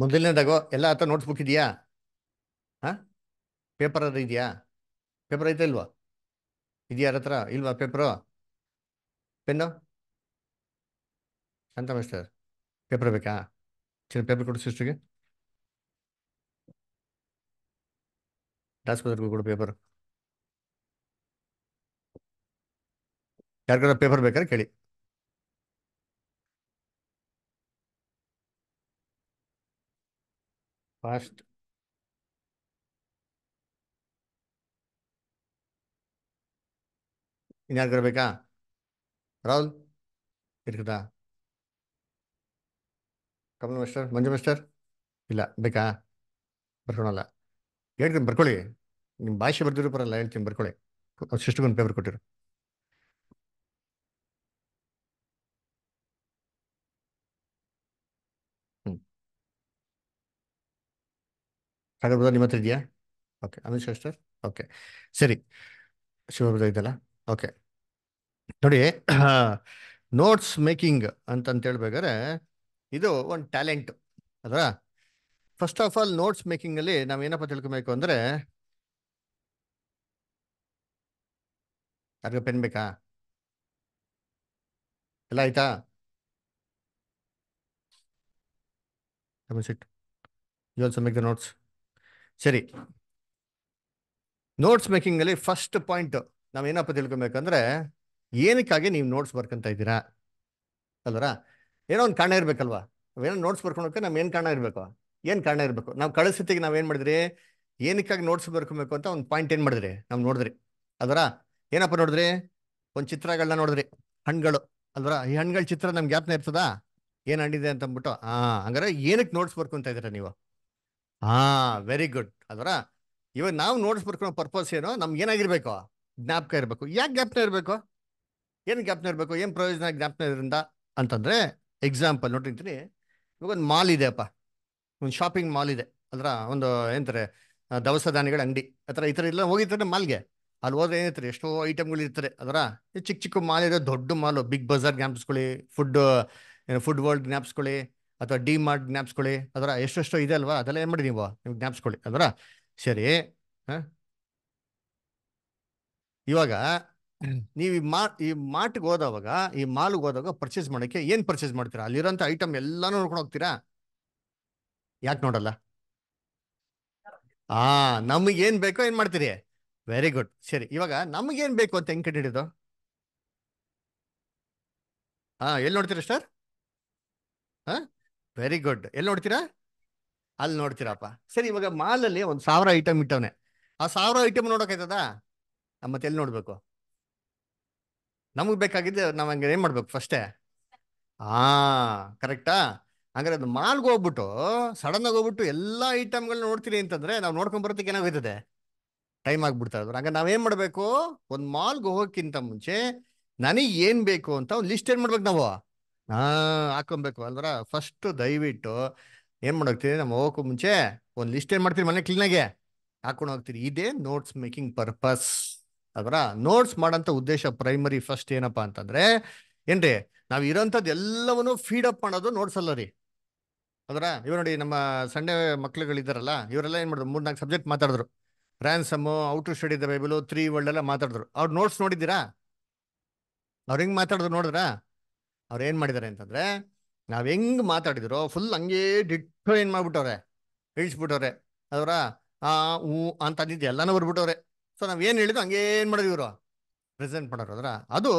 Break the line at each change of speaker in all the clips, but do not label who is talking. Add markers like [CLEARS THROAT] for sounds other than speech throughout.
ಮೊದಲನೇದಾಗೋ ಎಲ್ಲ ಆತ notes book ಇದೆಯಾ ಹಾಂ ಪೇಪರ್ ಅದು ಇದೆಯಾ ಪೇಪರ್ ಐತೆ ಇಲ್ವಾ ಇದೆಯಾರ ಹತ್ರ ಇಲ್ವಾ ಪೇಪರು ಪೆನ್ನು ಅಂತ ಮಿಸ್ಟರ್ ಪೇಪರ್ ಬೇಕಾ ಚಿನ್ನ ಪೇಪರ್ ಕೊಡು ಸಿಸ್ಟ್ರಿಗೆ ದಾಸ್ಕೋದ್ರಿಗೂ ಕೊಡು ಪೇಪರ್ ಯಾರಿಗಾರ ಪೇಪರ್ ಬೇಕಾದ್ರೆ ಕೇಳಿ ಫಾಸ್ಟ್ ಇನ್ಯಾರು ಬೇಕಾ ರಾಹುಲ್ ಇರ್ಕದಾ ಕಮಲ್ ಮಾಸ್ಟರ್ ಮಂಜು ಮಾಸ್ಟರ್ ಇಲ್ಲ ಬೇಕಾ ಬರ್ಕೊಳಲ್ಲ ಹೇಳ್ತೀನಿ ಬರ್ಕೊಳ್ಳಿ ನಿಮ್ಮ ಭಾಷೆ ಬರ್ದಿರೋ ಬರಲ್ಲ ಹೇಳ್ತೀನಿ ಬರ್ಕೊಳ್ಳಿ ಅವ್ರು ಪೇಪರ್ ಕೊಟ್ಟಿರು ಕಾಗದ ನಿಮ್ಮ ಹತ್ರ ಇದೆಯಾ ಓಕೆ ಅಮಿತ್ ಸರ್ ಓಕೆ ಸರಿ ಶಿವಬ್ರದ ಇದೆಲ್ಲ ಓಕೆ ನೋಡಿ ನೋಟ್ಸ್ [CLEARS THROAT] ಮೇಕಿಂಗ್ ಅಂತಂತ ಹೇಳ್ಬೇಕಾದ್ರೆ ಇದು ಒಂದು ಟ್ಯಾಲೆಂಟ್ ಅದರ ಫಸ್ಟ್ ಆಫ್ ಆಲ್ ನೋಟ್ಸ್ ಮೇಕಿಂಗಲ್ಲಿ ನಾವು ಏನಪ್ಪ ತಿಳ್ಕೊಬೇಕು ಅಂದರೆ ಯಾರಿಗ ಪೆನ್ ಬೇಕಾ ಎಲ್ಲ ಆಯ್ತಾ sit you also make the notes ಸರಿ ನೋಟ್ಸ್ ಮೇಕಿಂಗ್ ಅಲ್ಲಿ ಫಸ್ಟ್ ಪಾಯಿಂಟ್ ನಾವು ಏನಪ್ಪ ತಿಳ್ಕೊಬೇಕಂದ್ರೆ ಏನಕ್ಕಾಗಿ ನೀವು ನೋಟ್ಸ್ ಬರ್ಕೊಂತ ಇದ್ದೀರಾ ಅಲ್ವರ ಏನೋ ಒಂದು ಕಾರಣ ಇರ್ಬೇಕಲ್ವಾ ಏನೋ ನೋಟ್ಸ್ ಬರ್ಕೊಳಕ್ಕೆ ನಮ್ಗೆ ಏನು ಕಾರಣ ಇರಬೇಕು ಏನು ಕಾರಣ ಇರಬೇಕು ನಾವು ಕಳಿಸತ್ತಿಗೆ ನಾವು ಏನು ಮಾಡಿದ್ರಿ ಏನಕ್ಕಾಗಿ ನೋಟ್ಸ್ ಬರ್ಕೊಬೇಕು ಅಂತ ಒಂದು ಪಾಯಿಂಟ್ ಏನು ಮಾಡಿದ್ರಿ ನಾವು ನೋಡಿದ್ರಿ ಅದರ ಏನಪ್ಪ ನೋಡಿದ್ರಿ ಒಂದು ಚಿತ್ರಗಳನ್ನ ನೋಡಿದ್ರಿ ಹಣ್ಣುಗಳು ಅಲ್ವರ ಈ ಹಣ್ಗಳ ಚಿತ್ರ ನಮ್ಗೆ ಜ್ಞಾಪನ ಇರ್ತದಾ ಏನು ಹಣ್ಣಿದೆ ಅಂತ ಅಂದ್ಬಿಟ್ಟು ಹಾಂ ಹಂಗಾರೆ ಏನಕ್ಕೆ ನೋಟ್ಸ್ ಬರ್ಕೊಂತ ಇದ್ದೀರಾ ನೀವು ಹಾ ವೆರಿ ಗುಡ್ ಅದರ ಇವಾಗ ನಾವು ನೋಟ್ಸ್ ಪರ್ಪಸ್ ಏನು ನಮ್ಗೆ ಏನಾಗಿರ್ಬೇಕು ಜ್ಞಾಪಕ ಇರಬೇಕು ಯಾಕೆ ಜ್ಞಾಪನ ಇರಬೇಕು ಏನು ಜ್ಞಾಪನ ಇರಬೇಕು ಏನು ಪ್ರಯೋಜನ ಜ್ಞಾಪನ ಇದರಿಂದ ಅಂತಂದರೆ ಎಕ್ಸಾಂಪಲ್ ನೋಡಿರ್ತೀನಿ ಇವಾಗ ಒಂದು ಮಾಲ್ ಇದೆ ಅಪ್ಪ ಒಂದು ಶಾಪಿಂಗ್ ಮಾಲ್ ಇದೆ ಅದರ ಒಂದು ಏನಂತಾರೆ ದವಸ ಧಾನ್ಯಗಳ ಅಂಗಡಿ ಆ ಥರ ಈ ಥರ ಎಲ್ಲ ಹೋಗಿರ್ತಾರೆ ಮಾಲ್ಗೆ ಅಲ್ಲಿ ಹೋದ್ರೆ ಏನಿರ್ತಾರೆ ಎಷ್ಟೋ ಐಟಮ್ಗಳು ಇರ್ತಾರೆ ಅದರ ಚಿಕ್ಕ ಚಿಕ್ಕ ಮಾಲ್ ಇದೆ ದೊಡ್ಡ ಮಾಲು ಬಿಗ್ ಬಜಾರ್ ಜ್ಞಾಪಿಸ್ಕೊಳ್ಳಿ ಫುಡ್ ಫುಡ್ ವರ್ಲ್ಡ್ ಜ್ಞಾಪಿಸ್ಕೊಳ್ಳಿ ಅಥವಾ ಡಿ ಮಾರ್ಟ್ ಜ್ಞಾಪಿಸ್ಕೊಳ್ಳಿ ಅದರ ಎಷ್ಟೆಷ್ಟು ಇದೆ ಅಲ್ವಾ ಅದೆಲ್ಲ ಏನು ಮಾಡಿ ನೀವು ನಿಮ್ಗೆ ಜ್ಞಾಪಿಸ್ಕೊಳ್ಳಿ ಅದರ ಸರಿ ಇವಾಗ ನೀವು ಈ ಮಾ ಈ ಮಾರ್ಟ್ಗೆ ಹೋದವಾಗ ಈ ಮಾಲ್ಗೆ ಹೋದಾಗ ಪರ್ಚೇಸ್ ಮಾಡೋಕ್ಕೆ ಏನು ಪರ್ಚೇಸ್ ಮಾಡ್ತೀರಾ ಅಲ್ಲಿರೋಂಥ ಐಟಮ್ ಎಲ್ಲಾನು ನೋಡ್ಕೊಂಡು ಹೋಗ್ತೀರಾ ಯಾಕೆ ನೋಡಲ್ಲ ಆ ನಮಗೇನು ಬೇಕೋ ಏನು ಮಾಡ್ತೀರಿ ವೆರಿ ಗುಡ್ ಸರಿ ಇವಾಗ ನಮಗೇನು ಬೇಕು ಅಂತ ಹೆಂಗೆ ಹಿಡಿದು ಹಾಂ ಎಲ್ಲಿ ನೋಡ್ತೀರಾ ಸರ್ ಹಾಂ ವೆರಿ ಗುಡ್ ಎಲ್ಲಿ ನೋಡ್ತೀರಾ ಅಲ್ಲಿ ನೋಡ್ತೀರಪ್ಪ ಸರಿ ಇವಾಗ ಮಾಲ್ ಅಲ್ಲಿ ಒಂದ್ ಸಾವಿರ ಐಟಮ್ ಇಟ್ಟವನೆ ಆ ಸಾವಿರ ಐಟಮ್ ನೋಡೋಕಾಯ್ತದ ಮತ್ತೆ ಎಲ್ಲಿ ನೋಡ್ಬೇಕು ನಮಗ್ ಬೇಕಾಗಿದ್ದು ನಾವ್ ಹಂಗೆ ಏನ್ ಮಾಡ್ಬೇಕು ಫಸ್ಟೇ ಆ ಕರೆಕ್ಟಾ ಹಂಗಾರೆ ಅದು ಮಾಲ್ಗೆ ಹೋಗ್ಬಿಟ್ಟು ಸಡನ್ ಆಗಿ ಹೋಗ್ಬಿಟ್ಟು ಎಲ್ಲಾ ಐಟಮ್ಗಳನ್ನ ನೋಡ್ತೀರಿ ಅಂತಂದ್ರೆ ನಾವು ನೋಡ್ಕೊಂಡ್ ಬರೋದಕ್ಕೆ ಏನಾಗುತ್ತದೆ ಟೈಮ್ ಆಗ್ಬಿಡ್ತಾ ಇದ್ರು ಹಂಗ ನಾವೇನ್ ಮಾಡ್ಬೇಕು ಒಂದ್ ಮಾಲ್ಗೆ ಹೋಗಕ್ಕಿಂತ ಮುಂಚೆ ನನಗೆ ಏನ್ ಬೇಕು ಅಂತ ಒಂದು ಲಿಸ್ಟ್ ಏನ್ ಮಾಡ್ಬೇಕು ನಾವು ಹಾ ಹಾಕೊಬೇಕು ಅಂದ್ರ ಫಸ್ಟ್ ದಯವಿಟ್ಟು ಏನ್ ಮಾಡೋಗ್ತೀರಿ ನಮ್ಮ ಹೋಗಕ್ ಮುಂಚೆ ಒಂದು ಲಿಸ್ಟ್ ಏನ್ ಮಾಡ್ತೀರಿ ಮನೆ ಕ್ಲೀನಾಗೆ ಹಾಕೊಂಡು ಹೋಗ್ತೀರಿ ಇದೇ ನೋಟ್ಸ್ ಮೇಕಿಂಗ್ ಪರ್ಪಸ್ ಅದರ ನೋಟ್ಸ್ ಮಾಡೋಂಥ ಉದ್ದೇಶ ಪ್ರೈಮರಿ ಫಸ್ಟ್ ಏನಪ್ಪ ಅಂತಂದ್ರೆ ಏನ್ರಿ ನಾವು ಇರೋಂಥದ್ದು ಎಲ್ಲವನ್ನು ಫೀಡ್ ಅಪ್ ಮಾಡೋದು ನೋಟ್ಸ್ ಅಲ್ಲ ರೀ ಅದರ ಇವ್ರು ನೋಡಿ ನಮ್ಮ ಸಂಡೆ ಮಕ್ಳುಗಳಿದ್ದಾರಲ್ಲ ಇವರೆಲ್ಲ ಏನು ಮಾಡಿದ್ರು ಮೂರ್ನಾಲ್ಕು ಸಬ್ಜೆಕ್ಟ್ ಮಾತಾಡಿದ್ರು ransom out to study the Bible three world ಎಲ್ಲ ಮಾತಾಡಿದ್ರು ಅವ್ರು ನೋಟ್ಸ್ ನೋಡಿದ್ದೀರಾ ಅವ್ರು ಹೆಂಗೆ ಮಾತಾಡಿದ್ರು ನೋಡಿದ್ರಾ ಅವ್ರು ಏನು ಮಾಡಿದ್ದಾರೆ ಅಂತಂದರೆ ನಾವು ಹೆಂಗೆ ಮಾತಾಡಿದ್ರು ಫುಲ್ ಹಂಗೆ ಡಿಟ್ಟು ಏನು ಮಾಡ್ಬಿಟ್ಟವ್ರೆ ಇಳಿಸ್ಬಿಟ್ಟವ್ರೆ ಅದರ ಆ ಹೂ ಅಂತ ಎಲ್ಲನೂ ಬರ್ಬಿಟ್ಟವ್ರೆ ಸೊ ನಾವು ಏನು ಹೇಳಿದ್ರು ಹಂಗೆ ಏನು ಮಾಡಿದ್ವಿ ಇವರು ಪ್ರೆಸೆಂಟ್ ಮಾಡೋರು ಅದರ ಅದು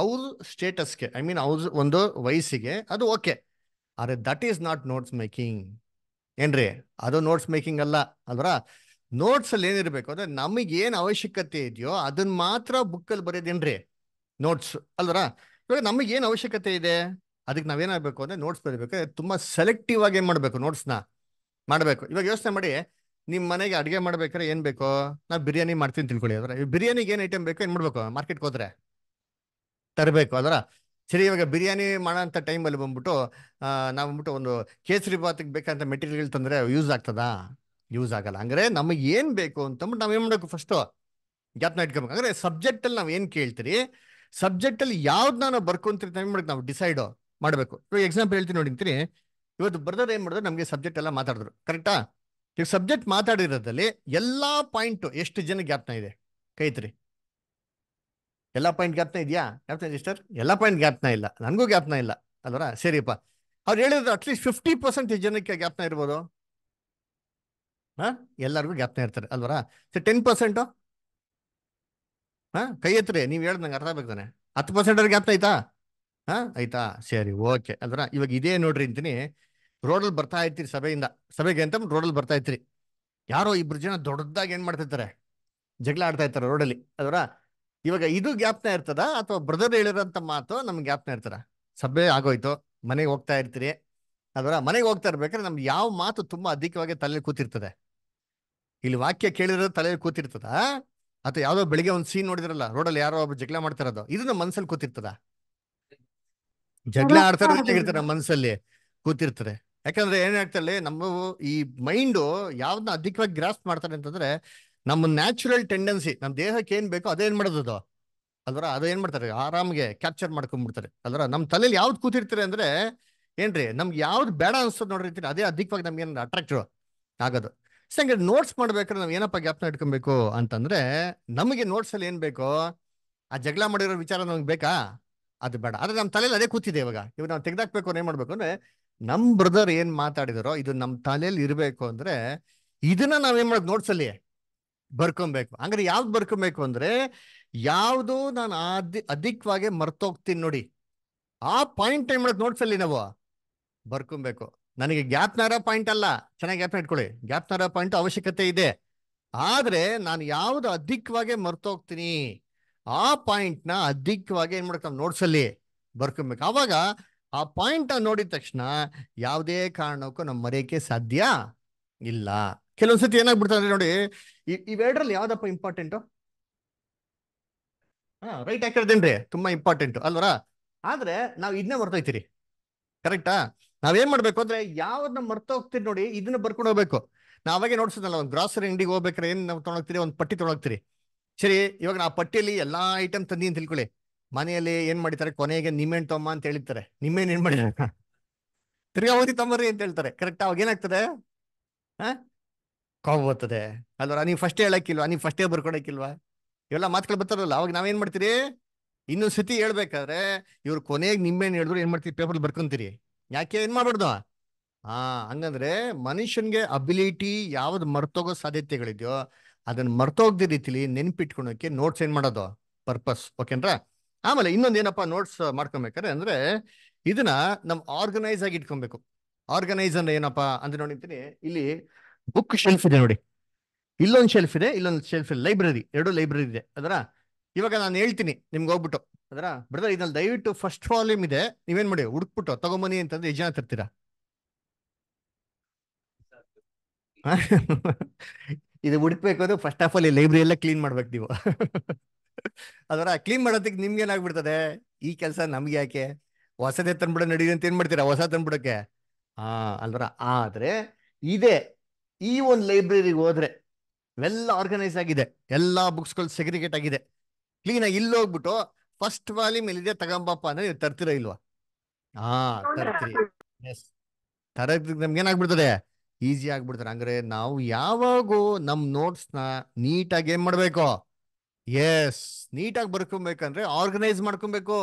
ಅವ್ರ ಸ್ಟೇಟಸ್ಗೆ ಐ ಮೀನ್ ಅವ್ರ ಒಂದು ವಯಸ್ಸಿಗೆ ಅದು ಓಕೆ ಆದರೆ that is not notes making ಏನ್ರಿ ಅದು ನೋಟ್ಸ್ ಮೇಕಿಂಗ್ ಅಲ್ಲ ಅಲ್ವರಾ ನೋಟ್ಸಲ್ಲಿ ಏನಿರಬೇಕು ಅಂದರೆ ನಮಗೇನು ಅವಶ್ಯಕತೆ ಇದೆಯೋ ಅದನ್ನ ಮಾತ್ರ ಬುಕ್ಕಲ್ಲಿ ಬರೆಯೋದೇನ್ರಿ ನೋಟ್ಸ್ ಅಲ್ವರ ಇವಾಗ ನಮಗೆ ಏನು ಅವಶ್ಯಕತೆ ಇದೆ ಅದಕ್ಕೆ ನಾವೇನಾಗಬೇಕು ಅಂದರೆ ನೋಟ್ಸ್ ಬರೀಬೇಕು ತುಂಬ ಸೆಲೆಕ್ಟಿವ್ ಆಗಿ ಏನು ಮಾಡಬೇಕು ನೋಟ್ಸ್ನ ಮಾಡಬೇಕು ಇವಾಗ ಯೋಚನೆ ಮಾಡಿ ನಿಮ್ಮ ಮನೆಗೆ ಅಡುಗೆ ಮಾಡ್ಬೇಕಾದ್ರೆ ಏನು ಬೇಕು ನಾವು ಬಿರಿಯಾನಿ ಮಾಡ್ತೀನಿ ತಿಳ್ಕೊಳ್ಳಿ ಅದರ ಬಿರಿಯಾನಿಗೆ ಏನು ಐಟಮ್ ಬೇಕು ಏನು ಮಾಡಬೇಕು ಮಾರ್ಕೆಟ್ಗೆ ಹೋದ್ರೆ ತರಬೇಕು ಅದರ ಸರಿ ಇವಾಗ ಬಿರಿಯಾನಿ ಮಾಡೋಂಥ ಟೈಮಲ್ಲಿ ಬಂದ್ಬಿಟ್ಟು ನಾವು ಬಂದ್ಬಿಟ್ಟು ಒಂದು ಕೇಸರಿ ಬಾತಿಗೆ ಬೇಕಂತ ಮೆಟೀರಿಯಲ್ ತಂದರೆ ಯೂಸ್ ಆಗ್ತದಾ ಯೂಸ್ ಆಗಲ್ಲ ಅಂದರೆ ನಮಗೆ ಏನು ಬೇಕು ಅಂತಂದ್ಬಿಟ್ಟು ನಾವು ಏನು ಮಾಡಬೇಕು ಫಸ್ಟು ಜ್ಞಾಪನ ಇಟ್ಕೋಬೇಕು ಅಂದರೆ ಸಬ್ಜೆಕ್ಟಲ್ಲಿ ನಾವು ಏನು ಕೇಳ್ತೀರಿ ಸಬ್ಜೆಕ್ಟ್ ಅಲ್ಲಿ ಯಾವ್ದು ನಾನು ಬರ್ಕೊಂತಿರ್ತೀನಿ ಮಾಡಿ ನಾವು ಡಿಸೈಡ್ ಮಾಡಬೇಕು ಇವಾಗ ಎಕ್ಸಾಂಪಲ್ ಹೇಳ್ತೀನಿ ನೋಡಿಂತೀನಿ ಇವತ್ತು ಬ್ರದರ್ ಏನ್ ಮಾಡಿದ್ರೆ ನಮಗೆ ಸಬ್ಜೆಕ್ಟ್ ಎಲ್ಲ ಮಾತಾಡಿದ್ರು ಕರೆಕ್ಟಾ ಈಗ ಸಬ್ಜೆಕ್ಟ್ ಮಾತಾಡಿರೋದ್ರಲ್ಲಿ ಎಲ್ಲಾ ಪಾಯಿಂಟ್ ಎಷ್ಟು ಜನ ಗ್ಯಾಪ್ನ ಇದೆ ಕೈತ್ರಿ ಎಲ್ಲ ಪಾಯಿಂಟ್ ಗ್ಯಾಪ್ನ ಇದೆಯಾ ಜ್ಞಾಪನ ಇದೆ ಸರ್ ಎಲ್ಲ ಪಾಯಿಂಟ್ ಗ್ಯಾಪ್ನ ಇಲ್ಲ ನನಗೂ ಗ್ಯಾಪ್ನ ಇಲ್ಲ ಅಲ್ವರ ಸರಿಯಪ್ಪ ಅವ್ರು ಹೇಳಿದ್ರು ಅಟ್ಲೀಸ್ಟ್ ಫಿಫ್ಟಿ ಪರ್ಸೆಂಟ್ ಜನಕ್ಕೆ ಗ್ಯಾಪ್ನ ಇರ್ಬೋದು ಹಾ ಎಲ್ಲರಿಗೂ ಗ್ಯಾಪ್ನ ಇರ್ತಾರೆ ಅಲ್ವರ ಸರ್ ಟೆನ್ ಪರ್ಸೆಂಟು ಹಾ ಕೈ ಎತ್ತರಿ ನೀವು ಹೇಳ್ದಂಗೆ ನಂಗೆ ಅರ್ಥ ಆಗ್ಬೇಕು ತಾನೆ ಹತ್ತು ಅವ್ರಿಗೆ ಅರ್ಥ ಆಯ್ತಾ ಹಾ ಆಯ್ತಾ ಸರಿ ಓಕೆ ಅದರ ಇವಾಗ ಇದೇ ನೋಡ್ರಿ ಅಂತೀನಿ ರೋಡಲ್ಲಿ ಬರ್ತಾ ಇರ್ತೀರಿ ಸಭೆಯಿಂದ ಸಭೆಗೆ ಅಂತ ರೋಡಲ್ಲಿ ಬರ್ತಾ ಇರ್ತೀರಿ ಯಾರೋ ಇಬ್ರು ಜನ ದೊಡ್ಡದಾಗಿ ಏನು ಇರ್ತಾರೆ ಜಗಳ ಆಡ್ತಾ ಇರ್ತಾರೆ ರೋಡಲ್ಲಿ ಅದರ ಇವಾಗ ಇದು ಗ್ಯಾಪ್ನ ಇರ್ತದ ಅಥವಾ ಬ್ರದರ್ ಹೇಳಿರೋಂತ ಮಾತು ನಮ್ಗೆ ಗ್ಯಾಪ್ನ ಇರ್ತಾರ ಸಭೆ ಆಗೋಯ್ತು ಮನೆಗೆ ಹೋಗ್ತಾ ಇರ್ತೀರಿ ಅದರ ಮನೆಗೆ ಹೋಗ್ತಾ ಇರ್ಬೇಕಾದ್ರೆ ನಮ್ಗೆ ಯಾವ ಮಾತು ತುಂಬಾ ಅಧಿಕವಾಗಿ ತಲೆಯಲ್ಲಿ ಕೂತಿರ್ತದೆ ಇಲ್ಲಿ ವಾಕ್ಯ ಕೇಳಿರೋ ತಲೆ ಕೂತಿರ್ತದ ಅಥವಾ ಯಾವ್ದೋ ಬೆಳಿಗ್ಗೆ ಒಂದು ಸೀನ್ ನೋಡಿದ್ರಲ್ಲ ರೋಡಲ್ಲಿ ಯಾರೋ ಒಬ್ಬ ಜಗಳ ಮಾಡ್ತಿರೋದು ಇದನ್ನ ಮನ್ಸಲ್ಲಿ ಕೂತಿರ್ತದ ಜಗಳ ಆಡ್ತಾರ ಇರ್ತಾರೆ ಮನ್ಸಲ್ಲಿ ಕೂತಿರ್ತಾರೆ ಯಾಕಂದ್ರೆ ಏನಾಗ್ತಲ್ಲ ನಮ್ಮ ಈ ಮೈಂಡು ಯಾವ್ದನ್ನ ಅಧಿಕವಾಗಿ ಗ್ರಾಸ್ ಮಾಡ್ತಾರೆ ಅಂತಂದ್ರೆ ನಮ್ಮ ನ್ಯಾಚುರಲ್ ಟೆಂಡೆನ್ಸಿ ನಮ್ಮ ದೇಹಕ್ಕೆ ಏನ್ ಬೇಕೋ ಅದೇನ್ ಮಾಡೋದು ಅಲ್ವರ ಅದ ಏನ್ ಮಾಡ್ತಾರೆ ಆರಾಮ್ಗೆ ಕ್ಯಾಪ್ಚರ್ ಮಾಡ್ಕೊಂಡ್ಬಿಡ್ತಾರೆ ಅದರ ನಮ್ಮ ತಲೆಯಲ್ಲಿ ಯಾವ್ದು ಕೂತಿರ್ತಾರೆ ಅಂದ್ರೆ ಏನ್ರಿ ನಮ್ಗೆ ಯಾವ್ದು ಬೇಡ ಅನ್ಸೋದ್ ನೋಡಿರ್ತೀರಿ ಅದೇ ಅಧಿಕವಾಗಿ ನಮ್ಗೆ ಅಟ್ರಾಕ್ಟಿವ್ ಆಗೋದು ಸಂಗ್ರೆ ನೋಟ್ಸ್ ಮಾಡ್ಬೇಕಾದ್ರೆ ನಾವು ಏನಪ್ಪ ಜ್ಞಾಪನ ಇಟ್ಕೊಬೇಕು ಅಂತಂದ್ರೆ ನಮಗೆ ನೋಟ್ಸಲ್ಲಿ ಏನು ಬೇಕು ಆ ಜಗಳ ಮಾಡಿರೋ ವಿಚಾರ ನಮ್ಗೆ ಬೇಕಾ ಅದು ಬೇಡ ಆದ್ರೆ ನಮ್ಮ ತಲೆಯಲ್ಲಿ ಅದೇ ಕೂತಿದೆ ಇವಾಗ ಇವಾಗ ನಾವು ತೆಗೆದಾಕ್ಬೇಕು ಏನ್ ಮಾಡ್ಬೇಕು ಅಂದ್ರೆ ನಮ್ಮ ಬ್ರದರ್ ಏನು ಮಾತಾಡಿದಾರೋ ಇದು ನಮ್ಮ ತಲೆಯಲ್ಲಿ ಇರಬೇಕು ಅಂದ್ರೆ ಇದನ್ನ ನಾವೇನ್ ಮಾಡೋದು ಅಲ್ಲಿ ಬರ್ಕೊಬೇಕು ಅಂದ್ರೆ ಯಾವ್ದು ಬರ್ಕೊಬೇಕು ಅಂದ್ರೆ ಯಾವ್ದು ನಾನು ಅದಿ ಅಧಿಕವಾಗಿ ಮರ್ತೋಗ್ತೀನಿ ನೋಡಿ ಆ ಪಾಯಿಂಟ್ ಏನ್ ಮಾಡೋದು ಅಲ್ಲಿ ನಾವು ಬರ್ಕೊಬೇಕು ನನಗೆ ಗ್ಯಾಪ್ನಾರ ಪಾಯಿಂಟ್ ಅಲ್ಲ ಚೆನ್ನಾಗಿ ಗ್ಯಾಪ್ನ ಇಟ್ಕೊಳ್ಳಿ ಜ್ಞಾಪನಾರ ಪಾಯಿಂಟ್ ಅವಶ್ಯಕತೆ ಇದೆ ಆದರೆ ನಾನು ಯಾವುದು ಅಧಿಕವಾಗಿ ಮರ್ತೋಗ್ತೀನಿ ಆ ಪಾಯಿಂಟ್ನ ಅಧಿಕವಾಗಿ ಏನು ಮಾಡ್ಕೊಂಡು ನೋಟ್ಸಲ್ಲಿ ಬರ್ಕೊಬೇಕು ಆವಾಗ ಆ ಪಾಯಿಂಟ್ ನೋಡಿದ ತಕ್ಷಣ ಯಾವುದೇ ಕಾರಣಕ್ಕೂ ನಮ್ಮ ಮರೆಯೋಕ್ಕೆ ಸಾಧ್ಯ ಇಲ್ಲ ಕೆಲವೊಂದ್ಸತಿ ಏನಾಗ್ಬಿಡ್ತಾರೆ ನೋಡಿ ಇವೆರಡರಲ್ಲಿ ಯಾವ್ದಪ್ಪ ಇಂಪಾರ್ಟೆಂಟು ಹಾ ರೈಟ್ ಆಗ್ತಿರದೇನ್ರಿ ತುಂಬಾ ಇಂಪಾರ್ಟೆಂಟ್ ಅಲ್ವರ ಆದ್ರೆ ನಾವು ಇದನ್ನೇ ಮರ್ತೋಯ್ತೀರಿ ಕರೆಕ್ಟಾ ನಾವೇನ್ ಮಾಡ್ಬೇಕು ಅಂದ್ರೆ ಯಾವ್ದನ್ನ ಮರ್ತೋಗ್ತೀರಿ ನೋಡಿ ಇದನ್ನ ಬರ್ಕೊಂಡು ಹೋಗ್ಬೇಕು ನಾವಾಗೆ ನೋಡ್ಸೋದಲ್ಲ ಒಂದು ಗ್ರಾಸರಿ ಅಂಗಡಿಗೆ ಹೋಗ್ಬೇಕಾದ್ರೆ ಏನ್ ನಾವು ತೊಗೊಂಡೋಗ್ತೀರಿ ಒಂದು ಪಟ್ಟಿ ತೊಗೊಂಡೋಗ್ತೀರಿ ಸರಿ ಇವಾಗ ನಾ ಪಟ್ಟಿಯಲ್ಲಿ ಎಲ್ಲಾ ಐಟಮ್ ತಂದಿ ಅಂತ ತಿಳ್ಕೊಳ್ಳಿ ಮನೆಯಲ್ಲಿ ಏನ್ ಮಾಡಿತಾರೆ ಕೊನೆಗೆ ನಿಮ್ಮೇನ್ ತಮ್ಮ ಅಂತ ಹೇಳಿರ್ತಾರೆ ನಿಮ್ಮೇನ್ ಏನ್ ಮಾಡಿದ ತಿರ್ಗಾ ಓದಿ ತಮ್ಮರಿ ಅಂತ ಹೇಳ್ತಾರೆ ಕರೆಕ್ಟ್ ಅವಾಗ ಏನಾಗ್ತದೆ ಹಾ ಕೋಪ ಬರ್ತದೆ ಅಲ್ವಾ ನೀವು ಫಸ್ಟ್ ಹೇಳಕ್ಕಿಲ್ವಾ ನೀವು ಫಸ್ಟೇ ಬರ್ಕೊಡಕ್ಕಿಲ್ವಾ ಇವೆಲ್ಲ ಮಾತುಗಳು ಬರ್ತಾರಲ್ಲ ಅವಾಗ ನಾವೇನ್ ಮಾಡ್ತೀರಿ ಇನ್ನೊಂದ್ಸತಿ ಸತಿ ಹೇಳ್ಬೇಕಾದ್ರೆ ಇವ್ರು ಕೊನೆಗೆ ನಿಮ್ಮೇನ್ ಹೇಳಿದ್ರು ಏನ್ ಮಾಡ್ತೀರಿ ಪೇಪರ್ ಬರ್ಕೊಂತೀರಿ ಯಾಕೆ ಏನ್ ಮಾಡ್ಬಾರ್ದು ಹಾ ಹಂಗಂದ್ರೆ ಮನುಷ್ಯನ್ಗೆ ಅಬಿಲಿಟಿ ಯಾವ್ದು ಮರ್ತೋಗೋ ಸಾಧ್ಯತೆಗಳಿದೆಯೋ ಅದನ್ನ ಮರ್ತೋಗ್ದ ರೀತಿಲಿ ನೆನ್ಪಿಟ್ಕೊಳಕ್ಕೆ ನೋಟ್ಸ್ ಏನ್ ಮಾಡೋದು ಪರ್ಪಸ್ ಓಕೆನ್ರ ಆಮೇಲೆ ಇನ್ನೊಂದು ಏನಪ್ಪಾ ನೋಟ್ಸ್ ಮಾಡ್ಕೊಬೇಕಾದ್ರೆ ಅಂದ್ರೆ ಇದನ್ನ ನಮ್ ಆರ್ಗನೈಸ್ ಆಗಿ ಇಟ್ಕೊಬೇಕು ಆರ್ಗನೈಸ್ ಅಂದ್ರೆ ಏನಪ್ಪಾ ಅಂದ್ರೆ ನೋಡಿರ್ತೀನಿ ಇಲ್ಲಿ ಬುಕ್ ಶೆಲ್ಫ್ ಇದೆ ನೋಡಿ ಇಲ್ಲೊಂದು ಶೆಲ್ಫ್ ಇದೆ ಇಲ್ಲೊಂದ್ ಶೆಲ್ಫ್ ಇದೆ ಲೈಬ್ರರಿ ಎರಡು ಲೈಬ್ರರಿ ಇದೆ ಅದರ ಇವಾಗ ನಾನು ಹೇಳ್ತೀನಿ ನಿಮ್ಗೆ ಹೋಗ್ಬಿಟ್ಟು ಅದರ ಬ್ರದರ್ ಇದ್ರಲ್ಲಿ ದಯವಿಟ್ಟು ಫಸ್ಟ್ ವಾಲ್ಯೂಮ್ ಇದೆ ನೀವೇನ್ ಮಾಡಿ ಹುಡುಕ್ಬಿಟ್ಟು ತಗೊಂಬನಿ ಅಂತಂದ್ರೆ ಎಷ್ಟು ಜನ ತರ್ತೀರಾ [LAUGHS] ಇದು ಹುಡುಕ್ಬೇಕು ಅಂದ್ರೆ ಫಸ್ಟ್ ಆಫ್ ಆಲ್ ಈ ಲೈಬ್ರರಿ ಎಲ್ಲ ಕ್ಲೀನ್ ಮಾಡ್ಬೇಕು ನೀವು [LAUGHS] ಅದರ ಕ್ಲೀನ್ ಮಾಡೋದಕ್ಕೆ ನಿಮ್ಗೆ ಏನಾಗ್ಬಿಡ್ತದೆ ಈ ಕೆಲಸ ನಮ್ಗೆ ಯಾಕೆ ಹೊಸದೇ ತಂದ್ಬಿಡ ನಡೀರಿ ಅಂತ ಏನ್ ಮಾಡ್ತೀರಾ ಹೊಸ ತಂದ್ಬಿಡಕ್ಕೆ ಹಾ ಅಲ್ವರ ಆದ್ರೆ ಇದೆ ಈ ಒಂದು ಲೈಬ್ರರಿಗೆ ಹೋದ್ರೆ ಎಲ್ಲ ಆರ್ಗನೈಸ್ ಆಗಿದೆ ಎಲ್ಲಾ ಬುಕ್ಸ್ಗಳು ಸೆಗ್ರಿಗೇಟ್ ಆಗಿದೆ ಕ್ಲೀನ್ ಆಗಿ ಇಲ್ಲಿ ಹೋಗ್ಬಿಟ್ಟು ಫಸ್ಟ್ ವಾಲ್ಯೂಮ್ ಎಲ್ಲಿದೆ ತಗೊಂಬಪ್ಪ ಅಂದ್ರೆ ನೀವು ತರ್ತೀರ ಇಲ್ವಾ ಹಾ ತರ್ತೀರಿ ಎಸ್ ನಮ್ಗೆ ಏನಾಗ್ಬಿಡ್ತದೆ ಈಸಿ ಆಗ್ಬಿಡ್ತಾರೆ ಅಂದ್ರೆ ನಾವು ಯಾವಾಗೂ ನಮ್ ನೋಟ್ಸ್ ನ ನೀಟಾಗಿ ಏನ್ ಮಾಡ್ಬೇಕು ಎಸ್ ನೀಟಾಗಿ ಬರ್ಕೊಬೇಕಂದ್ರೆ ಆರ್ಗನೈಸ್ ಮಾಡ್ಕೊಬೇಕು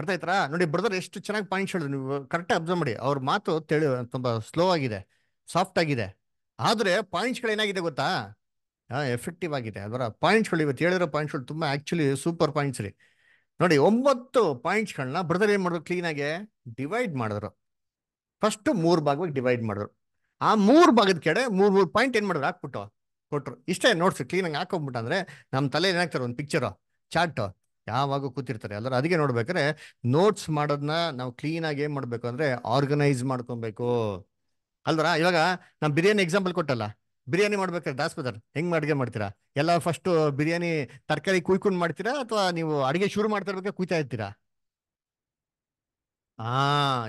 ಅರ್ಥ ಆಯ್ತರಾ ನೋಡಿ ಬ್ರದರ್ ಎಷ್ಟು ಚೆನ್ನಾಗಿ ಪಾಯಿಂಟ್ಸ್ ಹೇಳಿದ್ರು ನೀವು ಕರೆಕ್ಟ್ ಅಬ್ಸರ್ವ್ ಮಾಡಿ ಅವ್ರ ಮಾತು ತಿಳಿ ತುಂಬಾ ಸ್ಲೋ ಆಗಿದೆ ಸಾಫ್ಟ್ ಆಗಿದೆ ಆದ್ರೆ ಗಳು ಏನಾಗಿದೆ ಗೊತ್ತಾ ಎಫೆಕ್ಟಿವ್ ಆಗಿದೆ ಅದರ ಪಾಯಿಂಟ್ಸ್ಗಳು ಇವತ್ತು ಹೇಳಿರೋ ಪಾಯಿಂಟ್ಸ್ಗಳು ತುಂಬಾ ಆಕ್ಚುಲಿ ಸೂಪರ್ ಪಾಯಿಂಟ್ಸ್ ರೀ ನೋಡಿ ಒಂಬತ್ತು ಪಾಯಿಂಟ್ಸ್ಗಳನ್ನ ಬ್ರದರ್ ಏನು ಮಾಡಿದ್ರು ಕ್ಲೀನಾಗೆ ಡಿವೈಡ್ ಮಾಡಿದ್ರು ಫಸ್ಟು ಮೂರು ಭಾಗವಾಗಿ ಡಿವೈಡ್ ಮಾಡಿದ್ರು ಆ ಮೂರು ಭಾಗದ ಕಡೆ ಮೂರು ಮೂರು ಪಾಯಿಂಟ್ ಏನು ಮಾಡಿದ್ರು ಹಾಕ್ಬಿಟ್ಟು ಕೊಟ್ರು ಇಷ್ಟೇ ನೋಟ್ಸ್ ಕ್ಲೀನಾಗಿ ಅಂದ್ರೆ ನಮ್ಮ ತಲೆ ಏನಾಗ್ತಾರೆ ಒಂದು ಪಿಕ್ಚರು ಚಾರ್ಟು ಯಾವಾಗ ಕೂತಿರ್ತಾರೆ ಎಲ್ಲರೂ ಅದಕ್ಕೆ ನೋಡ್ಬೇಕಾದ್ರೆ ನೋಟ್ಸ್ ಮಾಡೋದನ್ನ ನಾವು ಕ್ಲೀನಾಗಿ ಏನು ಮಾಡಬೇಕು ಅಂದರೆ ಆರ್ಗನೈಸ್ ಮಾಡ್ಕೊಬೇಕು ಅಲ್ದರ ಇವಾಗ ನಮ್ಮ ಬಿರಿಯಾನಿ ಎಕ್ಸಾಂಪಲ್ ಕೊಟ್ಟಲ್ಲ ಬಿರಿಯಾನಿ ಮಾಡ್ಬೇಕಾದ್ರೆ ದಾಸ್ ಹೆಂಗ್ ಮಾಡ್ಗೆ ಮಾಡ್ತೀರಾ ಎಲ್ಲ ಫಸ್ಟ್ ಬಿರಿಯಾನಿ ತರಕಾರಿ ಕುಯ್ಕೊಂಡು ಮಾಡ್ತೀರಾ ಅಥವಾ ನೀವು ಅಡಿಗೆ ಶುರು ಮಾಡ್ತಾ ಇರ್ಬೇಕು ಕುಯ್ತಾ ಇರ್ತೀರಾ ಹಾ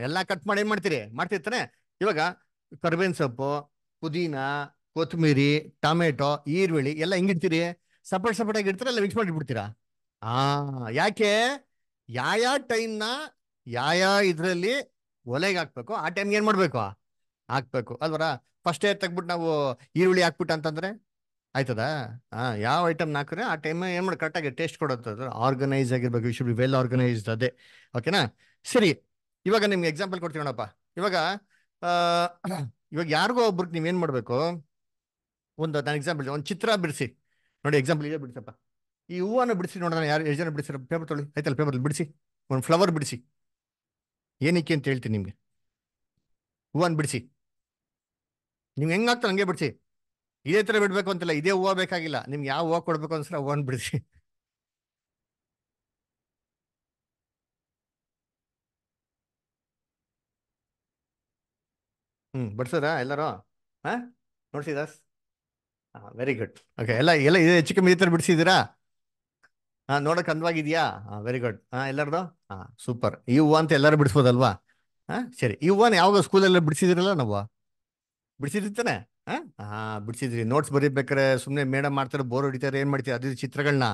ಎಲ್ಲ ಕಟ್ ಮಾಡಿ ಏನ್ ಮಾಡ್ತೀರಿ ಮಾಡ್ತಿರ್ತಾನೆ ಇವಾಗ ಕರ್ಬೇವಿನ ಸೊಪ್ಪು ಪುದೀನಾ ಕೊತ್ತಂಬರಿ ಟೊಮೆಟೊ ಈರುಳ್ಳಿ ಎಲ್ಲ ಹೆಂಗಿಡ್ತೀರಿ ಸಪರೇಟ್ ಸಪರೇಟ್ ಆಗಿ ಇಡ್ತೀರಾ ಎಲ್ಲ ಮಿಕ್ಸ್ ಮಾಡಿಬಿಡ್ತೀರಾ ಆ ಯಾಕೆ ಯಾವ ಟೈಮ್ನ ಯಾವ ಇದರಲ್ಲಿ ಒಲೆಗೆ ಹಾಕ್ಬೇಕು ಆ ಟೈಮ್ಗೆ ಏನ್ ಮಾಡ್ಬೇಕು ಹಾಕ್ಬೇಕು ಅಲ್ವರ ಫಸ್ಟೇ ತೆಗ್ಬಿಟ್ಟು ನಾವು ಈರುಳ್ಳಿ ಹಾಕ್ಬಿಟ್ಟು ಅಂತಂದ್ರೆ ಆಯ್ತದಾ ಹಾ ಯಾವ ಐಟಮ್ ಹಾಕಿದ್ರೆ ಆ ಟೈಮ್ ಏನ್ ಮಾಡಿ ಕರೆಕ್ಟಾಗಿ ಟೇಸ್ಟ್ ಕೊಡುತ್ತೆ ಆರ್ಗನೈಸ್ ಆಗಿರ್ಬೇಕು you should be well organised ಅದೇ ಓಕೆನಾ ಸರಿ ಇವಾಗ ನಿಮ್ಗೆ ಎಕ್ಸಾಂಪಲ್ ಕೊಡ್ತೀವಿ ನೋಡಪ್ಪ ಇವಾಗ ಇವಾಗ ಯಾರಿಗೋ ಒಬ್ರಿಗೆ ನೀವೇನು ಮಾಡಬೇಕು ಒಂದು ನಾನು ಎಕ್ಸಾಂಪಲ್ ಒಂದು ಚಿತ್ರ ಬಿಡಿಸಿ ನೋಡಿ ಎಕ್ಸಾಂಪಲ್ ಇದೇ ಬಿಡಿಸಪ್ಪ ಈ ಹೂವನ್ನು ಬಿಡಿಸಿ ನೋಡೋಣ ಯಾರು ಎಷ್ಟು ಜನ ಬಿಡಿಸಿರೋ ಪೇಪರ್ ತೊಳಿ ಆಯ್ತಲ್ಲ ಪೇಪರ್ ಬಿಡಿಸಿ ಒಂದು ಫ್ಲವರ್ ಬಿಡಿಸಿ ಏನಕ್ಕೆ ಅಂತ ಹೇಳ್ತೀನಿ ನಿಮಗೆ ಹೂವನ್ನು ಬಿಡಿಸಿ ನಿಮ್ಗೆ ಹೆಂಗಾಗ್ತಾರೆ ಹಂಗೆ ಬಿಡ್ಸಿ ಇದೇ ಥರ ಬಿಡಬೇಕು ಅಂತಿಲ್ಲ ಇದೇ ಹೂವು ಬೇಕಾಗಿಲ್ಲ ನಿಮ್ಗೆ ಯಾವ ಹೂವು ಕೊಡಬೇಕು ಅನ್ಸರ ಹೂವನ್ನು ಬಿಡಿಸಿ ಹ್ಞೂ ಬಿಡ್ಸೋದ ಎಲ್ಲರೂ ಹಾಂ ದಾಸ್ ಹಾಂ ವೆರಿ ಗುಡ್ ಓಕೆ ಎಲ್ಲ ಎಲ್ಲ ಇದೆ ಹೆಚ್ಚು ಕಮ್ಮಿ ಥರ ಬಿಡಿಸಿದ್ದೀರಾ ಹಾಂ ನೋಡೋಕೆ ಅಂದವಾಗಿದೆಯಾ ಹಾಂ ವೆರಿ ಗುಡ್ ಹಾಂ ಎಲ್ಲರದು ಹಾಂ ಸೂಪರ್ ಈ ಹೂವು ಅಂತ ಎಲ್ಲರೂ ಬಿಡಿಸ್ಬೋದಲ್ವಾ ಹಾಂ ಸರಿ ಈ ಹೂವನ ಯಾವಾಗ ಸ್ಕೂಲಲ್ಲಿ ಬಿಡಿಸಿದಿರಲ್ಲ ನಾವು ಬಿಡಿಸಿರ್ತಾನೆ ಹಾ ಬಿಡಿಸಿದ್ರಿ ನೋಟ್ಸ್ ಬರೀಬೇಕಾರೆ ಸುಮ್ಮನೆ ಮೇಡಮ್ ಮಾಡ್ತಾರೆ ಬೋರ್ ಹೊಡಿತಾರೆ ಏನ್ ಮಾಡ್ತೀರಿ ಅದ್ರ ಚಿತ್ರಗಳನ್ನ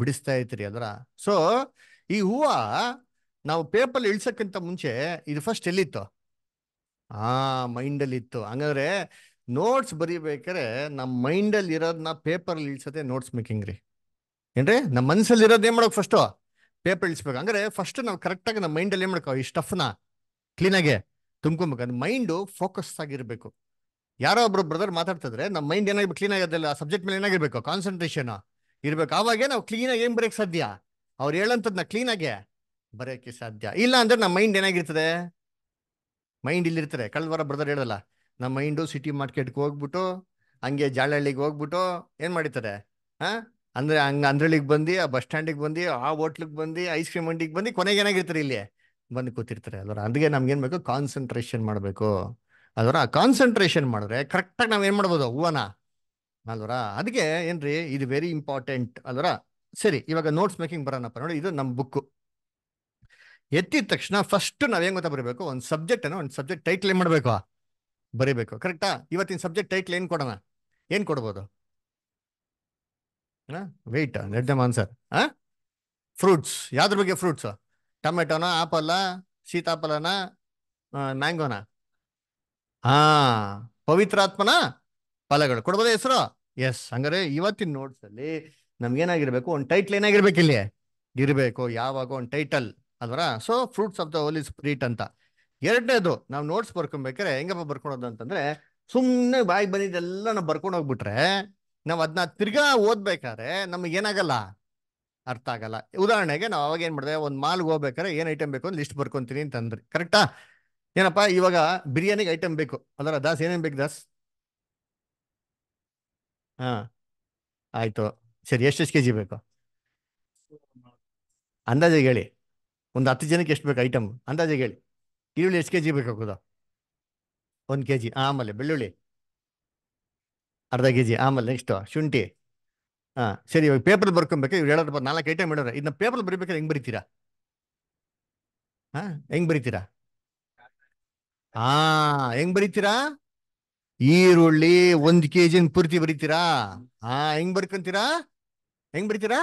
ಬಿಡಿಸ್ತಾ ಇತ್ರಿ ಅದರ ಸೊ ಈ ಹೂವ ನಾವು ಪೇಪರ್ ಇಳಿಸಕ್ಕಿಂತ ಮುಂಚೆ ಇದು ಫಸ್ಟ್ ಎಲ್ಲಿತ್ತು ಆ ಮೈಂಡ್ ಅಲ್ಲಿ ಇತ್ತು ಹಂಗಾದ್ರೆ ನೋಟ್ಸ್ ಬರೀಬೇಕಾರೆ ನಮ್ಮ ಮೈಂಡಲ್ಲಿ ಇರೋದನ್ನ ಪೇಪರ್ ಇಳಿಸದೆ ನೋಟ್ಸ್ ಮೇಕಿಂಗ್ ರೀ ಏನ್ರಿ ನಮ್ಮ ಮನಸ್ಸಲ್ಲಿ ಇರೋದ್ ಏನ್ ಮಾಡೋಕ್ ಫಸ್ಟು ಪೇಪರ್ ಇಳಿಸ್ಬೇಕು ಅಂದ್ರೆ ಫಸ್ಟ್ ನಾವು ಕರೆಕ್ಟಾಗಿ ನಮ್ಮ ಮೈಂಡಲ್ಲಿ ಏನು ಮಾಡ್ಕೋ ಈ ಸ್ಟಫ್ನ ಕ್ಲೀನಾಗೆ ತುಂಬ್ಕೊಬೇಕು ಅದು ಮೈಂಡು ಫೋಕಸ್ ಆಗಿರ್ಬೇಕು ಯಾರೋ ಒಬ್ರು ಬ್ರದರ್ ಮಾತಾಡ್ತಿದ್ರೆ ನಮ್ಮ ಮೈಂಡ್ ಏನಾಗಿ ಕ್ಲೀನ್ ಆಗೋದಿಲ್ಲ ಆ ಸಬ್ಜೆಕ್ಟ್ ಮೇಲೆ ಏನಾಗಿರ್ಬೇಕು ಕಾನ್ಸಂಟ್ರೇಷನ್ ಇರ್ಬೇಕು ಆವಾಗೇ ನಾವು ಕ್ಲೀನಾಗಿ ಏನ್ ಬರೋಕ್ಕೆ ಸಾಧ್ಯ ಅವ್ರು ಕ್ಲೀನ್ ಕ್ಲೀನಾಗೆ ಬರೆಯಕ್ಕೆ ಸಾಧ್ಯ ಇಲ್ಲ ಅಂದ್ರೆ ನಮ್ಮ ಮೈಂಡ್ ಏನಾಗಿರ್ತದೆ ಮೈಂಡ್ ಇಲ್ಲಿರ್ತಾರೆ ಕಳೆದ ವಾರ ಬ್ರದರ್ ಹೇಳಲ್ಲ ನಮ್ಮ ಮೈಂಡು ಸಿಟಿ ಮಾರ್ಕೆಟ್ಗೆ ಹೋಗ್ಬಿಟ್ಟು ಹಂಗೆ ಜಾಳಹಳ್ಳಿಗೆ ಹೋಗ್ಬಿಟ್ಟು ಏನು ಮಾಡಿರ್ತಾರೆ ಹಾಂ ಅಂದರೆ ಹಂಗೆ ಅಂದ್ರಳಿಗೆ ಬಂದು ಆ ಬಸ್ ಸ್ಟ್ಯಾಂಡಿಗೆ ಬಂದು ಆ ಹೋಟ್ಲಿಗೆ ಬಂದು ಐಸ್ ಕ್ರೀಮ್ ಅಂಡಿಗೆ ಬಂದು ಕೊನೆಗೆ ಏನಾಗಿರ್ತಾರೆ ಇಲ್ಲಿ ಬಂದು ಕೂತಿರ್ತಾರೆ ಅಂದ್ಗೆ ಅದಕ್ಕೆ ಏನು ಬೇಕು ಕಾನ್ಸಂಟ್ರೇಷನ್ ಮಾಡಬೇಕು ಅಲ್ವರ ಕಾನ್ಸಂಟ್ರೇಷನ್ ಮಾಡಿದ್ರೆ ಕರೆಕ್ಟಾಗಿ ನಾವು ಏನು ಮಾಡ್ಬೋದು ಹೂವನ ಅಲ್ವರ ಅದಕ್ಕೆ ಏನ್ರಿ ಇದು ವೆರಿ ಇಂಪಾರ್ಟೆಂಟ್ ಅಲ್ವರ ಸರಿ ಇವಾಗ ನೋಟ್ಸ್ ಮೇಕಿಂಗ್ ಬರೋಣಪ್ಪ ನೋಡಿ ಇದು ನಮ್ಮ ಬುಕ್ಕು ಎತ್ತಿದ ತಕ್ಷಣ ಫಸ್ಟ್ ಏನು ಗೊತ್ತಾ ಬರಬೇಕು ಒಂದು ಸಬ್ಜೆಕ್ಟ್ ಅನ್ನು ಒಂದು ಸಬ್ಜೆಕ್ಟ್ ಟೈಟ್ಲ್ ಏನು ಮಾಡಬೇಕು ಬರೀಬೇಕು ಕರೆಕ್ಟಾ ಇವತ್ತಿನ ಸಬ್ಜೆಕ್ಟ್ ಟೈಟ್ಲ್ ಏನು ಕೊಡೋಣ ಏನು ಕೊಡ್ಬೋದು ವೆಯ್ಟ್ ಲೆಟ್ ಆನ್ಸರ್ ಹಾಂ ಫ್ರೂಟ್ಸ್ ಯಾವ್ದ್ರ ಬಗ್ಗೆ ಫ್ರೂಟ್ಸ್ ಟೊಮೆಟೋನ ಆಪಲ್ಲ ಸೀತಾಫಲನ ಮ್ಯಾಂಗೋನಾ ಹಾ ಪವಿತ್ರಾತ್ಮನ ಫಲಗಳು ಕೊಡ್ಬೋದ ಹೆಸರು ಎಸ್ ಹಂಗಾರೆ ಇವತ್ತಿನ ನೋಟ್ಸ್ ಅಲ್ಲಿ ನಮ್ಗೇನಾಗಿರ್ಬೇಕು ಒಂದು ಟೈಟ್ಲ್ ಏನಾಗಿರ್ಬೇಕು ಇಲ್ಲಿ ಇರಬೇಕು ಯಾವಾಗ ಒಂದು ಟೈಟಲ್ ಅದರ so fruits of the holy spirit ಅಂತ ಎರಡನೇದು ನಾವು ನೋಟ್ಸ್ ಬರ್ಕೊಬೇಕಾರೆ ಹೆಂಗಪ್ಪ ಬರ್ಕೊಳೋದು ಅಂತಂದ್ರೆ ಸುಮ್ಮನೆ ಬಾಯಿಗೆ ಬಂದಿದ್ದೆಲ್ಲ ನಾವು ಬರ್ಕೊಂಡು ಹೋಗ್ಬಿಟ್ರೆ ನಾವು ಅದನ್ನ ತಿರ್ಗಾ ಓದ್ಬೇಕಾದ್ರೆ ನಮ್ಗೆ ಏನಾಗಲ್ಲ ಅರ್ಥ ಆಗಲ್ಲ ಉದಾಹರಣೆಗೆ ನಾವು ಅವಾಗ ಏನ್ ಮಾಡಿದೆ ಒಂದು ಮಾಲ್ಗೆ ಹೋಗ್ಬೇಕಾದ್ರೆ ಏನು ಐಟಮ್ ಬೇಕು ಅಂತ ಲಿಸ್ಟ್ ಬರ್ಕೊಂತೀನಿ ಅಂತಂದ್ರೆ ಕರೆಕ್ಟಾ ಏನಪ್ಪ ಇವಾಗ ಬಿರಿಯಾನಿಗೆ ಐಟಮ್ ಬೇಕು ಅದರ ದಾಸ್ ಏನೇನು ಬೇಕು ದಾಸ್ ಹಾ ಆಯ್ತು ಸರಿ ಎಷ್ಟೆಷ್ಟು ಕೆ ಜಿ ಬೇಕು ಅಂದಾಜಿಗೆ ಹೇಳಿ ಒಂದು ಹತ್ತು ಜನಕ್ಕೆ ಎಷ್ಟು ಬೇಕು ಐಟಮ್ ಅಂದಾಜಿಗೆ ಹೇಳಿ ಈರುಳ್ಳಿ ಎಷ್ಟು ಕೆ ಜಿ ಬೇಕಾಗೋದು ಒಂದು ಕೆ ಜಿ ಆಮೇಲೆ ಬೆಳ್ಳುಳ್ಳಿ ಅರ್ಧ ಕೆ ಜಿ ಆಮೇಲೆ ನೆಕ್ಸ್ಟು ಶುಂಠಿ ಹಾಂ ಸರಿ ಇವಾಗ ಪೇಪರ್ ಬರ್ಕೊಬೇಕು ಇವ್ರು ಹೇಳೋದು ನಾಲ್ಕು ಐಟಮ್ ಹೇಳೋರು ಇದನ್ನ ಪೇಪರ್ ಬರೀಬೇಕಾದ್ರೆ ಹೆಂಗೆ ಬರೀತೀರಾ ಹಾಂ ಹೆಂಗೆ ಬರಿತೀರಾ ಹಾ ಹೆಂಗ್ ಬರೀತೀರಾ ಈರುಳ್ಳಿ ಒಂದ್ ಕೆಜಿ ಪೂರ್ತಿ ಬರೀತೀರಾ ಹಾ ಹೆಂಗ್ ಬರ್ಕೊಂತೀರಾ ಹೆಂಗ್ ಬರೀತೀರಾ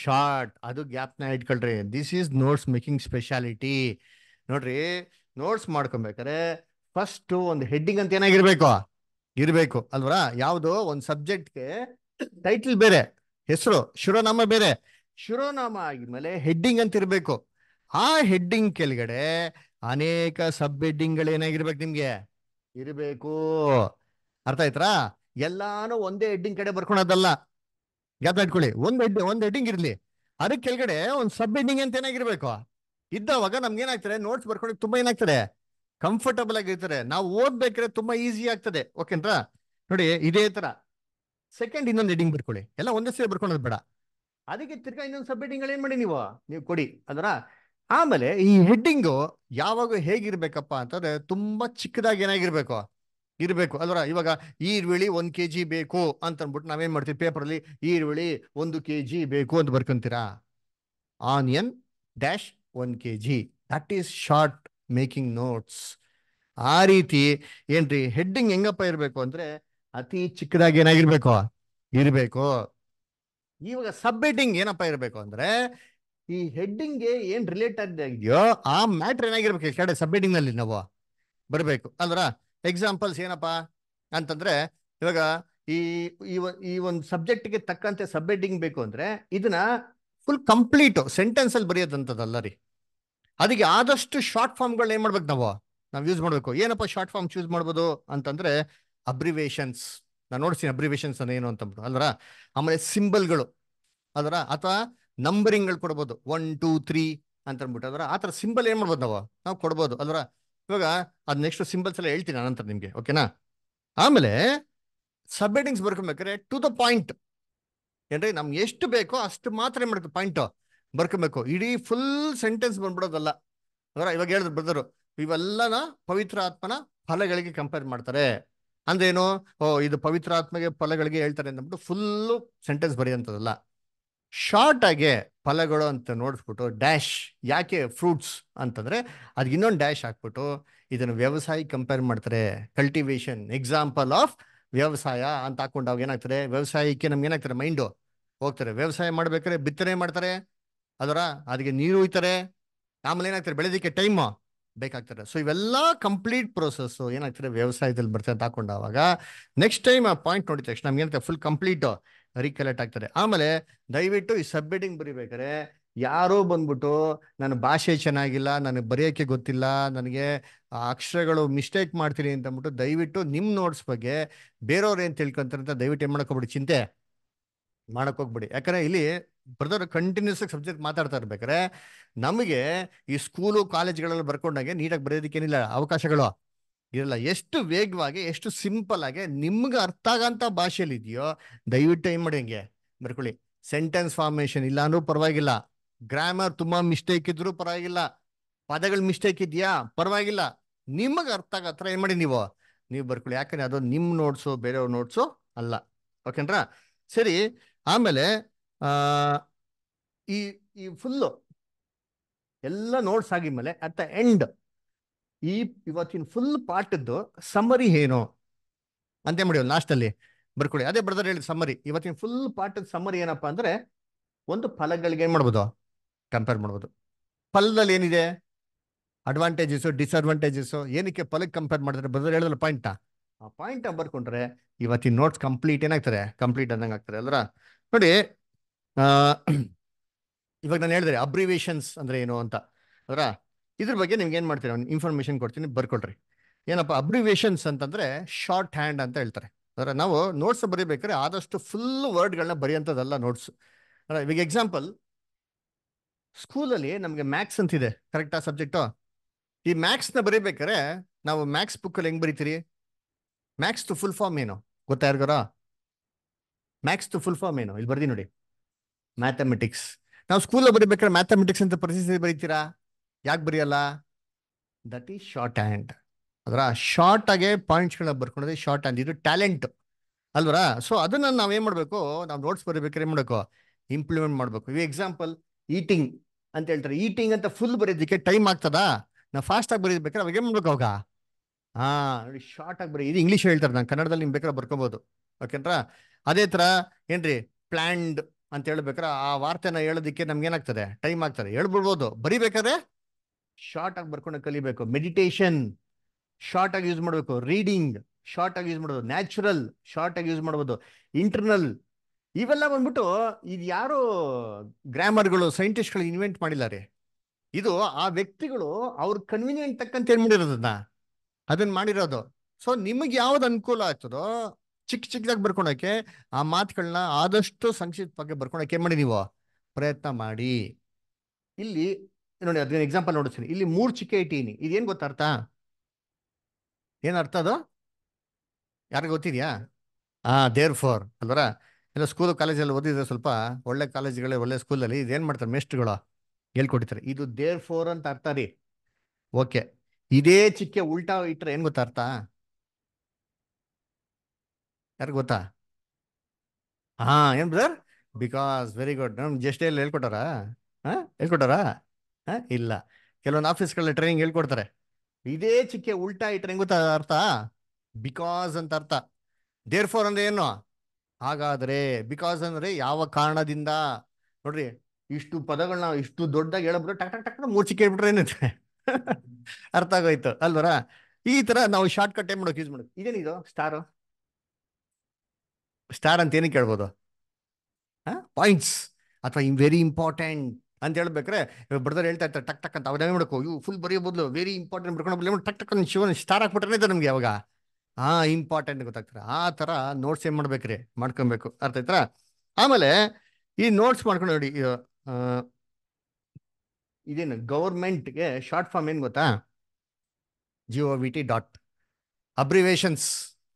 ಶಾರ್ಟ್ ಅದು ಗ್ಯಾಪ್ ನ ಇಟ್ಕೊಳ್ರಿ this is notes making speciality ನೋಡ್ರಿ ನೋಟ್ಸ್ ಮಾಡ್ಕೊಬೇಕಾರೆ ಫಸ್ಟ್ ಒಂದು ಹೆಡ್ಡಿಂಗ್ ಅಂತ ಏನಾಗಿರ್ಬೇಕು ಇರಬೇಕು ಅಲ್ವ ಯಾವುದು ಒಂದು ಸಬ್ಜೆಕ್ಟ್ಗೆ ಟೈಟಲ್ ಬೇರೆ ಹೆಸರು ಶಿರೋನಾಮ ಬೇರೆ ಶಿರೋನಾಮ ಆಗಿದ್ಮೇಲೆ ಹೆಡ್ಡಿಂಗ್ ಅಂತ ಇರಬೇಕು ಆ ಹೆಡ್ಡಿಂಗ್ ಕೆಳಗಡೆ ಅನೇಕ ಸಬ್ ಗಳು ಏನಾಗಿರ್ಬೇಕು ನಿಮ್ಗೆ ಇರಬೇಕು ಅರ್ಥ ಆಯ್ತರ ಎಲ್ಲಾನು ಒಂದೇ ಹೆಡ್ಡಿಂಗ್ ಕಡೆ ಬರ್ಕೊಳೋದಲ್ಲ ಜ್ಞಾಪನ ಇಟ್ಕೊಳ್ಳಿ ಒಂದ್ ಹೆಡ್ ಒಂದ್ ಹೆಡ್ಡಿಂಗ್ ಇರ್ಲಿ ಅದಕ್ಕೆ ಕೆಳಗಡೆ ಒಂದ್ ಸಬ್ ಬೆಡ್ಡಿಂಗ್ ಅಂತ ಏನಾಗಿರ್ಬೇಕು ಇದ್ದವಾಗ ನಮ್ಗೆ ಏನಾಗ್ತಾರೆ ನೋಟ್ಸ್ ಬರ್ಕೊಂಡ್ ತುಂಬಾ ಏನಾಗ್ತಾರೆ ಕಂಫರ್ಟಬಲ್ ಆಗಿರ್ತಾರೆ ನಾವು ಓದ್ಬೇಕಾದ್ರೆ ತುಂಬಾ ಈಸಿ ಆಗ್ತದೆ ಓಕೆನ್ರಾ ನೋಡಿ ಇದೇ ತರ ಸೆಕೆಂಡ್ ಇನ್ನೊಂದು ಹೆಡ್ಡಿಂಗ್ ಬರ್ಕೊಳ್ಳಿ ಎಲ್ಲ ಒಂದೇ ಸೇರಿ ಬರ್ಕೊಳೋದು ಬೇಡ ಅದಕ್ಕೆ ತಿರ್ಗಾ ಇನ್ನೊಂದು ಸಬ್ ಬೆಡ್ಡಿಂಗ್ ಏನ್ ಮಾಡಿ ನೀವು ನೀವು ಕೊಡಿ ಅದರ ಆಮೇಲೆ ಈ ಹೆಡ್ಡಿಂಗು ಯಾವಾಗ ಹೇಗಿರ್ಬೇಕಪ್ಪ ಅಂತಂದ್ರೆ ತುಂಬಾ ಚಿಕ್ಕದಾಗಿ ಏನಾಗಿರ್ಬೇಕು ಇರಬೇಕು ಅಲ್ವರ ಇವಾಗ ಈರುಳ್ಳಿ ಒಂದ್ ಕೆ ಜಿ ಬೇಕು ಅಂತ ಅನ್ಬಿಟ್ಟು ನಾವೇನ್ ಮಾಡ್ತೀವಿ ಅಲ್ಲಿ ಈರುಳ್ಳಿ ಒಂದು ಕೆ ಜಿ ಬೇಕು ಅಂತ ಬರ್ಕೊಂತೀರಾ onion dash one K G that is short making notes ಆ ರೀತಿ ಏನ್ರಿ ಹೆಡ್ಡಿಂಗ್ ಹೆಂಗಪ್ಪ ಇರಬೇಕು ಅಂದ್ರೆ ಅತಿ ಚಿಕ್ಕದಾಗಿ ಏನಾಗಿರ್ಬೇಕು ಇರಬೇಕು ಇವಾಗ ಸಬ್ ಹೆಡ್ಡಿಂಗ್ ಏನಪ್ಪ ಇರಬೇಕು ಅಂದ್ರೆ ಈ ಹೆಡ್ಡಿಂಗ್ಗೆ ಏನ್ ರಿಲೇಟ್ ಆಗಿದೆಯೋ ಆ ಮ್ಯಾಟ್ರ್ ಏನಾಗಿರ್ಬೇಕು ಕಡೆ ಸಬ್ಮಿಟಿಂಗ್ ನಲ್ಲಿ ನಾವು ಬರಬೇಕು ಅಲ್ರ ಎಕ್ಸಾಂಪಲ್ಸ್ ಏನಪ್ಪಾ ಅಂತಂದ್ರೆ ಇವಾಗ ಈ ಈ ಒಂದು ಗೆ ತಕ್ಕಂತೆ ಸಬ್ಮಿಟಿಂಗ್ ಬೇಕು ಅಂದ್ರೆ ಇದನ್ನ ಫುಲ್ ಕಂಪ್ಲೀಟ್ ಸೆಂಟೆನ್ಸ್ ಅಲ್ಲಿ ಬರೆಯೋದಂತದಲ್ಲ ರೀ ಅದಕ್ಕೆ ಆದಷ್ಟು ಶಾರ್ಟ್ ಫಾರ್ಮ್ಗಳನ್ನ ಏನ್ ಮಾಡ್ಬೇಕು ನಾವು ನಾವು ಯೂಸ್ ಮಾಡಬೇಕು ಏನಪ್ಪ ಶಾರ್ಟ್ ಫಾರ್ಮ್ ಚೂಸ್ ಮಾಡ್ಬೋದು ಅಂತಂದ್ರೆ ಅಬ್ರಿವೇಷನ್ಸ್ ನಾನು ನೋಡ್ತೀನಿ ಅಬ್ರಿವೇಷನ್ಸ್ ಏನು ಅಂತ ಅಲ್ರ ಆಮೇಲೆ ಸಿಂಬಲ್ಗಳು ಅದರ ಅಥವಾ ನಂಬರಿಂಗ್ ಗಳು ಕೊಡ್ಬೋದು ಒನ್ ಟೂ ತ್ರೀ ಅಂತ ಅಂದ್ಬಿಟ್ಟು ಅದರ ಆ ಥರ ಸಿಂಬಲ್ ಏನು ಮಾಡ್ಬೋದು ನಾವು ನಾವು ಕೊಡ್ಬೋದು ಅದರ ಇವಾಗ ಅದು ನೆಕ್ಸ್ಟ್ ಸಿಂಬಲ್ಸ್ ಎಲ್ಲ ಹೇಳ್ತೀನಿ ಅನಂತರ ನಿಮಗೆ ಓಕೆನಾ ಆಮೇಲೆ ಸಬ್ ಬರ್ಕೊಬೇಕಾದ್ರೆ ಟು ದ ಪಾಯಿಂಟ್ ಏನ್ರಿ ನಮ್ಗೆ ಎಷ್ಟು ಬೇಕೋ ಅಷ್ಟು ಮಾತ್ರ ಏನ್ ಮಾಡ್ಬೇಕು ಪಾಯಿಂಟ್ ಬರ್ಕೊಬೇಕು ಇಡೀ ಫುಲ್ ಸೆಂಟೆನ್ಸ್ ಬಂದ್ಬಿಡೋದಲ್ಲ ಅದರ ಇವಾಗ ಹೇಳಿದ್ರು ಬ್ರದರ್ ಇವೆಲ್ಲನ ಪವಿತ್ರ ಆತ್ಮನ ಫಲಗಳಿಗೆ ಕಂಪೇರ್ ಮಾಡ್ತಾರೆ ಅಂದ್ರೇನು ಓ ಇದು ಪವಿತ್ರ ಆತ್ಮಗೆ ಫಲಗಳಿಗೆ ಹೇಳ್ತಾರೆ ಅಂದ್ಬಿಟ್ಟು ಫುಲ್ಲು ಸೆಂಟೆನ್ಸ್ ಬರೆಯೋಂಥದ್ದಲ್ಲ ಶಾರ್ಟ್ ಆಗಿ ಫಲಗಳು ಅಂತ ನೋಡಿಸ್ಬಿಟ್ಟು ಡ್ಯಾಶ್ ಯಾಕೆ ಫ್ರೂಟ್ಸ್ ಅಂತಂದ್ರೆ ಅದಕ್ಕೆ ಇನ್ನೊಂದು ಡ್ಯಾಶ್ ಹಾಕ್ಬಿಟ್ಟು ಇದನ್ನು ವ್ಯವಸಾಯ ಕಂಪೇರ್ ಮಾಡ್ತಾರೆ ಕಲ್ಟಿವೇಶನ್ ಎಕ್ಸಾಂಪಲ್ ಆಫ್ ವ್ಯವಸಾಯ ಅಂತ ಹಾಕೊಂಡಾಗ ಏನಾಗ್ತಾರೆ ವ್ಯವಸಾಯಕ್ಕೆ ನಮ್ಗೆ ಏನಾಗ್ತಾರೆ ಮೈಂಡು ಹೋಗ್ತಾರೆ ವ್ಯವಸಾಯ ಮಾಡ್ಬೇಕಾದ್ರೆ ಬಿತ್ತನೆ ಮಾಡ್ತಾರೆ ಅದರ ಅದಕ್ಕೆ ನೀರು ಹುಯ್ತಾರೆ ಆಮೇಲೆ ಏನಾಗ್ತಾರೆ ಬೆಳೆದಕ್ಕೆ ಟೈಮ್ ಬೇಕಾಗ್ತಾರೆ ಸೊ ಇವೆಲ್ಲ ಕಂಪ್ಲೀಟ್ ಪ್ರೋಸೆಸ್ಸು ಏನಾಗ್ತಾರೆ ವ್ಯವಸಾಯದಲ್ಲಿ ಬರ್ತಾರೆ ಅಂತ ಹಾಕೊಂಡಾಗ ನೆಕ್ಸ್ಟ್ ಟೈಮ್ ಆ ಪಾಯಿಂಟ್ ನೋಡಿದ ತಕ್ಷಣ ನಮ್ಗೆ ಏನಾಗ್ತದೆ ಫುಲ್ ಕಂಪ್ಲೀಟ್ ರಿಕಲೆಕ್ಟ್ ಆಗ್ತಾರೆ ಆಮೇಲೆ ದಯವಿಟ್ಟು ಈ ಸಬ್ಮಿಟಿಂಗ್ ಬರಿಬೇಕಾರೆ ಯಾರೋ ಬಂದ್ಬಿಟ್ಟು ನನ್ನ ಭಾಷೆ ಚೆನ್ನಾಗಿಲ್ಲ ನನಗೆ ಬರೆಯೋಕ್ಕೆ ಗೊತ್ತಿಲ್ಲ ನನಗೆ ಅಕ್ಷರಗಳು ಮಿಸ್ಟೇಕ್ ಮಾಡ್ತೀನಿ ಅಂತಂದ್ಬಿಟ್ಟು ದಯವಿಟ್ಟು ನಿಮ್ಮ ನೋಟ್ಸ್ ಬಗ್ಗೆ ಬೇರೆಯವ್ರು ಏನು ತಿಳ್ಕೊಂತಾರೆ ಅಂತ ದಯವಿಟ್ಟು ಏನು ಮಾಡ್ಕೊಬಿಡಿ ಚಿಂತೆ ಮಾಡೋಕ್ಕೋಗ್ಬಿಡಿ ಯಾಕಂದ್ರೆ ಇಲ್ಲಿ ಬ್ರದರ್ ಕಂಟಿನ್ಯೂಸ್ ಆಗಿ ಸಬ್ಜೆಕ್ಟ್ ಮಾತಾಡ್ತಾ ಇರ್ಬೇಕಾರೆ ನಮಗೆ ಈ ಸ್ಕೂಲು ಕಾಲೇಜ್ಗಳಲ್ಲಿ ಬರ್ಕೊಂಡಾಗೆ ನೀಟಾಗಿ ಬರೆಯೋದಕ್ಕೇನಿಲ್ಲ ಅವಕಾಶಗಳು ಇರಲ್ಲ ಎಷ್ಟು ವೇಗವಾಗಿ ಎಷ್ಟು ಸಿಂಪಲ್ ಆಗಿ ನಿಮ್ಗೆ ಅರ್ಥ ಆಗಂತ ಭಾಷೆಯಲ್ಲಿ ಇದೆಯೋ ದಯವಿಟ್ಟು ಏನು ಮಾಡಿ ಹಂಗೆ ಬರ್ಕೊಳ್ಳಿ ಸೆಂಟೆನ್ಸ್ ಫಾರ್ಮೇಶನ್ ಇಲ್ಲ ಅಂದ್ರೂ ಪರವಾಗಿಲ್ಲ ಗ್ರಾಮರ್ ತುಂಬಾ ಮಿಸ್ಟೇಕ್ ಇದ್ರೂ ಪರವಾಗಿಲ್ಲ ಪದಗಳ ಮಿಸ್ಟೇಕ್ ಇದೆಯಾ ಪರವಾಗಿಲ್ಲ ನಿಮಗೆ ಅರ್ಥ ಆಗೋ ಥರ ಏನು ಮಾಡಿ ನೀವು ನೀವು ಬರ್ಕೊಳ್ಳಿ ಯಾಕಂದ್ರೆ ಅದು ನಿಮ್ಮ ನೋಟ್ಸು ಬೇರೆಯವ್ರ ನೋಟ್ಸು ಅಲ್ಲ ಓಕೆನ್ರ ಸರಿ ಆಮೇಲೆ ಈ ಈ ಫುಲ್ಲು ಎಲ್ಲ ನೋಟ್ಸ್ ಆಗಿದ್ಮೇಲೆ ಅಟ್ ದ ಎಂಡ್ ಈ ಇವತ್ತಿನ ಫುಲ್ ಪಾಠದ್ದು ಸಮ್ಮರಿ ಏನು ಅಂತ ಮಾಡಿ ಲಾಸ್ಟಲ್ಲಿ ಬರ್ಕೊಡಿ ಅದೇ ಬ್ರದರ್ ಹೇಳಿದ ಸಮ್ಮರಿ ಇವತ್ತಿನ ಫುಲ್ ಪಾರ್ಟ್ ಸಮ್ಮರಿ ಏನಪ್ಪಾ ಅಂದ್ರೆ ಒಂದು ಫಲಗಳಿಗೆ ಏನು ಮಾಡ್ಬೋದು ಕಂಪೇರ್ ಮಾಡ್ಬೋದು ಫಲದಲ್ಲಿ ಏನಿದೆ ಅಡ್ವಾಂಟೇಜಸ್ ಡಿಸ್ಅಡ್ವಾಂಟೇಜಸ್ ಏನಕ್ಕೆ ಫಲಕ್ಕೆ ಕಂಪೇರ್ ಮಾಡಿದ್ರೆ ಬ್ರದರ್ ಹೇಳಿದ್ರೆ ಪಾಯಿಂಟ್ ಆ ಪಾಯಿಂಟ್ ಬರ್ಕೊಂಡ್ರೆ ಇವತ್ತಿನ ನೋಟ್ಸ್ ಕಂಪ್ಲೀಟ್ ಏನಾಗ್ತಾರೆ ಕಂಪ್ಲೀಟ್ ಅಂದಂಗೆ ಆಗ್ತಾರೆ ಅಲ್ರ ನೋಡಿ ಇವಾಗ ನಾನು ಹೇಳಿದ್ರೆ ಅಬ್ರಿವೇಷನ್ಸ್ ಅಂದ್ರೆ ಏನು ಅಂತ ಅದರ ಇದ್ರ ಬಗ್ಗೆ ನಿಮ್ಗೆ ಏನ್ ಮಾಡ್ತೀನಿ ಒಂದು ಇನ್ಫಾರ್ಮೇಶನ್ ಕೊಡ್ತೀನಿ ಬರ್ಕೊಳ್ರಿ ಏನಪ್ಪ ಅಬ್ರಿವೇಷನ್ಸ್ ಅಂತಂದ್ರೆ ಶಾರ್ಟ್ ಹ್ಯಾಂಡ್ ಅಂತ ಹೇಳ್ತಾರೆ ಅಂದ್ರೆ ನಾವು ನೋಟ್ಸ್ ಬರೀಬೇಕಾದ್ರೆ ಆದಷ್ಟು ಫುಲ್ ವರ್ಡ್ಗಳನ್ನ ಬರೆಯಂತದಲ್ಲ ನೋಟ್ಸ್ ಇವಾಗ ಎಕ್ಸಾಂಪಲ್ ಸ್ಕೂಲಲ್ಲಿ ನಮಗೆ ಮ್ಯಾಕ್ಸ್ ಅಂತಿದೆ ಕರೆಕ್ಟಾ ಸಬ್ಜೆಕ್ಟು ಈ ನ ಬರೀಬೇಕಾರೆ ನಾವು ಮ್ಯಾಕ್ಸ್ ಬುಕ್ಕಲ್ಲಿ ಹೆಂಗ್ ಬರೀತೀರಿ ಟು ಫುಲ್ ಫಾರ್ಮ್ ಏನು ಗೊತ್ತಾ ಮ್ಯಾಥ್ಸ್ ಟು ಫುಲ್ ಫಾರ್ಮ್ ಏನು ಇಲ್ಲಿ ಬರ್ದಿ ನೋಡಿ ಮ್ಯಾಥಮೆಟಿಕ್ಸ್ ನಾವು ಸ್ಕೂಲಲ್ಲಿ ಬರೀಬೇಕಾದ್ರೆ ಮ್ಯಾಥಮೆಟಿಕ್ಸ್ ಅಂತ ಪರಿಸ್ಥಿತಿ ಬರೀತೀರಾ ಯಾಕೆ ಬರೆಯಲ್ಲ ದಟ್ ಈಸ್ ಶಾರ್ಟ್ ಹ್ಯಾಂಡ್ ಅದರ ಶಾರ್ಟಾಗೆ ಪಾಯಿಂಟ್ಸ್ಗಳನ್ನ ಬರ್ಕೊಂಡ್ರೆ ಶಾರ್ಟ್ ಹ್ಯಾಂಡ್ ಇದು ಟ್ಯಾಲೆಂಟ್ ಅಲ್ವರ ಸೊ ಅದನ್ನು ನಾವೇನು ಮಾಡಬೇಕು ನಾವು ನೋಟ್ಸ್ ಬರೀಬೇಕಾದ್ರೆ ಏನು ಮಾಡಬೇಕು ಇಂಪ್ಲಿಮೆಂಟ್ ಮಾಡಬೇಕು ಈ ಎಕ್ಸಾಂಪಲ್ ಈಟಿಂಗ್ ಅಂತ ಹೇಳ್ತಾರೆ ಈಟಿಂಗ್ ಅಂತ ಫುಲ್ ಬರೆಯೋದಕ್ಕೆ ಟೈಮ್ ಆಗ್ತದಾ ನಾವು ಆಗಿ ಬರೀಬೇಕಾದ್ರೆ ಅವಾಗ ಏನು ಮಾಡ್ಬೇಕು ಅವಾಗ ಹಾಂ ನೋಡಿ ಆಗಿ ಬರೀ ಇದು ಇಂಗ್ಲೀಷ್ ಹೇಳ್ತಾರೆ ನಾನು ಕನ್ನಡದಲ್ಲಿ ನಿಮ್ಗೆ ಬೇಕಾದ್ರೆ ಬರ್ಕೊಬೋದು ಓಕೆನ್ರ ಅದೇ ಥರ ಏನ್ರಿ ಪ್ಲ್ಯಾಂಡ್ ಅಂತ ಹೇಳ್ಬೇಕಾರೆ ಆ ವಾರ್ತೆನ ಹೇಳೋದಿಕ್ಕೆ ನಮ್ಗೆ ಏನಾಗ್ತದೆ ಟೈಮ್ ಆಗ್ತದೆ ಹೇಳ್ಬಿಡ್ಬೋದು ಬರಿಬೇಕಾದ್ರೆ ಶಾರ್ಟ್ ಆಗಿ ಬರ್ಕೊಂಡು ಕಲಿಬೇಕು ಮೆಡಿಟೇಷನ್ ಶಾರ್ಟ್ ಆಗಿ ಯೂಸ್ ಮಾಡಬೇಕು ರೀಡಿಂಗ್ ಶಾರ್ಟ್ ಆಗಿ ಯೂಸ್ ಮಾಡೋದು ನ್ಯಾಚುರಲ್ ಶಾರ್ಟ್ ಆಗಿ ಯೂಸ್ ಮಾಡಬಹುದು ಇಂಟರ್ನಲ್ ಇವೆಲ್ಲ ಬಂದ್ಬಿಟ್ಟು ಇದು ಯಾರು ಗ್ರಾಮರ್ಗಳು ಸೈಂಟಿಸ್ಟ್ಗಳು ಇನ್ವೆಂಟ್ ಮಾಡಿದ್ದಾರೆ ಇದು ಆ ವ್ಯಕ್ತಿಗಳು ಅವ್ರ ಕನ್ವಿನಿಯೆಂಟ್ ತಕ್ಕಂತ ಮಾಡಿರೋದನ್ನ ಅದನ್ನ ಮಾಡಿರೋದು ಸೊ ನಿಮಗೆ ಯಾವ್ದು ಅನುಕೂಲ ಆಗ್ತದೋ ಚಿಕ್ಕ ಚಿಕ್ಕದಾಗಿ ಬರ್ಕೊಳಕ್ಕೆ ಆ ಮಾತುಗಳನ್ನ ಆದಷ್ಟು ಸಂಕ್ಷಿಪ್ತವಾಗಿ ಬರ್ಕೊಳಕ್ಕೆ ಮಾಡಿ ನೀವು ಪ್ರಯತ್ನ ಮಾಡಿ ಇಲ್ಲಿ ನೋಡಿ ಅದನ್ನ ಎಕ್ಸಾಂಪಲ್ ನೋಡಿಸ್ತೀನಿ ಇಲ್ಲಿ ಮೂರ್ಚಿಕೆ ಇಟ್ಟೀನಿ ಇದೇನು ಗೊತ್ತಾರ್ಥ ಏನು ಅರ್ಥ ಅದು ಯಾರು ಗೊತ್ತಿದ್ಯಾ ಹಾಂ ದೇರ್ ಫೋರ್ ಅಲ್ವರ ಎಲ್ಲ ಸ್ಕೂಲ್ ಕಾಲೇಜಲ್ಲಿ ಓದಿದ್ರೆ ಸ್ವಲ್ಪ ಒಳ್ಳೆ ಕಾಲೇಜ್ಗಳೇ ಒಳ್ಳೆ ಸ್ಕೂಲಲ್ಲಿ ಇದೇನು ಮಾಡ್ತಾರೆ ಮೇಸ್ಟ್ಗಳು ಹೇಳ್ಕೊಡ್ತಾರೆ ಇದು ದೇರ್ ಫೋರ್ ಅಂತ ಅರ್ಥ ರೀ ಓಕೆ ಇದೇ ಚಿಕ್ಕ ಉಲ್ಟಾ ಇಟ್ಟರೆ ಏನು ಗೊತ್ತಾ ಅರ್ಥ ಯಾರು ಗೊತ್ತಾ ಹಾಂ ಏನು ಬ್ರದರ್ ಬಿಕಾಸ್ ವೆರಿ ಗುಡ್ ನಮ್ಮ ಜಸ್ಟ್ ಎಲ್ಲಿ ಹೇಳ್ಕೊಟ್ಟಾರಾ ಹಾಂ ಹೇಳ್ಕೊಟ್ಟಾರಾ ಇಲ್ಲ ಕೆಲವೊಂದು ಆಫೀಸ್ಗಳಲ್ಲಿ ಟ್ರೈನಿಂಗ್ ಹೇಳ್ಕೊಡ್ತಾರೆ ಇದೇ ಚಿಕ್ಕೆ ಉಲ್ಟಾ ಈ ಟ್ರೈನಿಂಗ್ ಗೊತ್ತ ಅರ್ಥ ಬಿಕಾಸ್ ಅಂತ ಅರ್ಥ ದೇರ್ ಫೋರ್ ಅಂದ್ರೆ ಏನು ಹಾಗಾದ್ರೆ ಬಿಕಾಸ್ ಅಂದ್ರೆ ಯಾವ ಕಾರಣದಿಂದ ನೋಡ್ರಿ ಇಷ್ಟು ಪದಗಳನ್ನ ಇಷ್ಟು ದೊಡ್ಡಾಗಿ ಹೇಳಬಿಟ್ಟು ಟಕ್ ಟಕ್ ಟಕ್ ಮೂರ್ ಚಿಕ್ಕ ಹೇಳ್ಬಿಟ್ರೆ ಏನಿದೆ [LAUGHS] ಅರ್ಥ ಆಗೋಯ್ತು ಅಲ್ವರ ಈ ತರ ನಾವು ಶಾರ್ಟ್ ಕಟ್ ಏನ್ ಮಾಡೋಕೆ ಯೂಸ್ ಮಾಡೋದು ಇದೇನಿದು ಸ್ಟಾರ್ ಸ್ಟಾರ್ ಅಂತ ಏನಕ್ಕೆ ಹೇಳ್ಬೋದು ಪಾಯಿಂಟ್ಸ್ ಅಥವಾ ವೆರಿ ಇಂಪಾರ್ಟೆಂಟ್ ಅಂತ ಹೇಳ್ಬೇಕ್ರೆ ಬ್ರದರ್ ಹೇಳ್ತಾ ಇರ್ತಾರೆ ಟಕ್ ಟಕ್ ಅಂತ ಅವನೇ ಮಾಡಬೇಕು ಇವು ಫುಲ್ ಬರೆಯೋ ಬದಲು ವೆರಿ ಇಂಪಾರ್ಟೆಂಟ್ ಬರ್ಕೊಂಡು ಟಕ್ ಟಕ್ ಶಿವನ ಸ್ಟಾರ್ ಹಾಕ್ಬಿಟ್ರೆ ಇದೆ ನಮ್ಗೆ ಯಾವಾಗ ಆ ಇಂಪಾರ್ಟೆಂಟ್ ಗೊತ್ತಾಗ್ತಾರೆ ಆ ತರ ನೋಟ್ಸ್ ಏನ್ ಮಾಡ್ಬೇಕ್ರಿ ಮಾಡ್ಕೊಬೇಕು ಅರ್ಥ ಆಯ್ತಾ ಆಮೇಲೆ ಈ ನೋಟ್ಸ್ ಮಾಡ್ಕೊಂಡು ನೋಡಿ ಇದೇನು ಗೆ ಶಾರ್ಟ್ ಫಾರ್ಮ್ ಏನು ಗೊತ್ತಾ G O V T dot abbreviations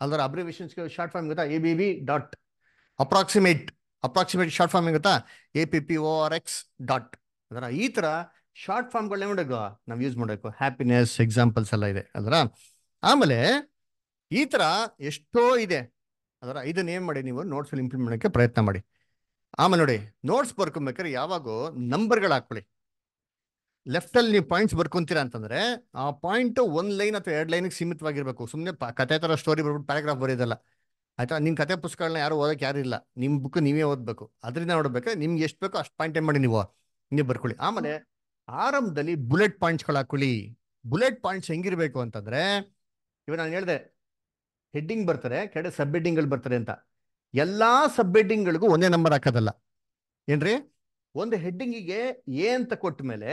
ಅಲ್ದರ ಅಬ್ರಿವೇಷನ್ಸ್ಗೆ ಶಾರ್ಟ್ ಫಾರ್ಮ್ ಗೊತ್ತಾ A B V dot approximate approximate short form ಗೊತ್ತಾ A P P R O X dot ಅದರ ಈ ಥರ ಶಾರ್ಟ್ ಫಾರ್ಮ್ಗಳನ್ನೇ ಮಾಡಬೇಕು ನಾವು ಯೂಸ್ ಮಾಡಬೇಕು ಹ್ಯಾಪಿನೆಸ್ ಎಕ್ಸಾಂಪಲ್ಸ್ ಎಲ್ಲ ಇದೆ ಅದರ ಆಮೇಲೆ ಈ ತರ ಎಷ್ಟೋ ಇದೆ ಅದರ ಇದನ್ನ ಏನ್ ಮಾಡಿ ನೀವು ನೋಟ್ಸಲ್ಲಿ ಇಂಪ್ಲಿಮೆಂಟ್ ಮಾಡೋಕೆ ಪ್ರಯತ್ನ ಮಾಡಿ ಆಮೇಲೆ ನೋಡಿ ನೋಟ್ಸ್ ಬರ್ಕೊಬೇಕಾದ್ರೆ ನಂಬರ್ ನಂಬರ್ಗಳು ಹಾಕೊಳ್ಳಿ ಅಲ್ಲಿ ನೀವು ಪಾಯಿಂಟ್ಸ್ ಬರ್ಕೊಂತೀರಾ ಅಂತಂದ್ರೆ ಆ ಪಾಯಿಂಟ್ ಒಂದ್ ಲೈನ್ ಅಥವಾ ಎರಡು ಲೈನಿಗೆ ಸೀಮಿತವಾಗಿರ್ಬೇಕು ಸುಮ್ಮನೆ ಕತೆ ತರ ಸ್ಟೋರಿ ಬರ್ಬಿಟ್ಟು ಪ್ಯಾರಾಗ್ರಾಫ್ ಬರೆಯೋದಲ್ಲ ಆಯ್ತಾ ನಿಮ್ಮ ಕತೆ ಪುಸ್ತಕಗಳನ್ನ ಯಾರು ಓದಕ್ಕೆ ಯಾರು ಇಲ್ಲ ನಿಮ್ಮ ಬುಕ್ ನೀವೇ ಓದಬೇಕು ಅದರಿಂದ ನೋಡ್ಬೇಕು ನಿಮ್ಗೆ ಎಷ್ಟು ಬೇಕೋ ಅಷ್ಟು ಪಾಯಿಂಟ್ ಮಾಡಿ ನೀವು ನೀವು ಬರ್ಕೊಳ್ಳಿ ಆಮೇಲೆ ಆರಂಭದಲ್ಲಿ ಬುಲೆಟ್ ಪಾಯಿಂಟ್ಸ್ಗಳು ಹಾಕೊಳ್ಳಿ ಬುಲೆಟ್ ಪಾಯಿಂಟ್ಸ್ ಹೆಂಗಿರ್ಬೇಕು ಅಂತಂದ್ರೆ ಇವಾಗ ನಾನು ಹೇಳಿದೆ ಹೆಡ್ಡಿಂಗ್ ಬರ್ತಾರೆ ಕೆಡೆ ಸಬ್ ಗಳು ಬರ್ತಾರೆ ಅಂತ ಎಲ್ಲಾ ಸಬ್ ಹೆಡ್ಡಿಂಗ್ಗಳಿಗೂ ಒಂದೇ ನಂಬರ್ ಹಾಕೋದಲ್ಲ ಏನ್ರಿ ಒಂದು ಹೆಡ್ಡಿಂಗಿಗೆ ಎ ಅಂತ ಕೊಟ್ಟ ಮೇಲೆ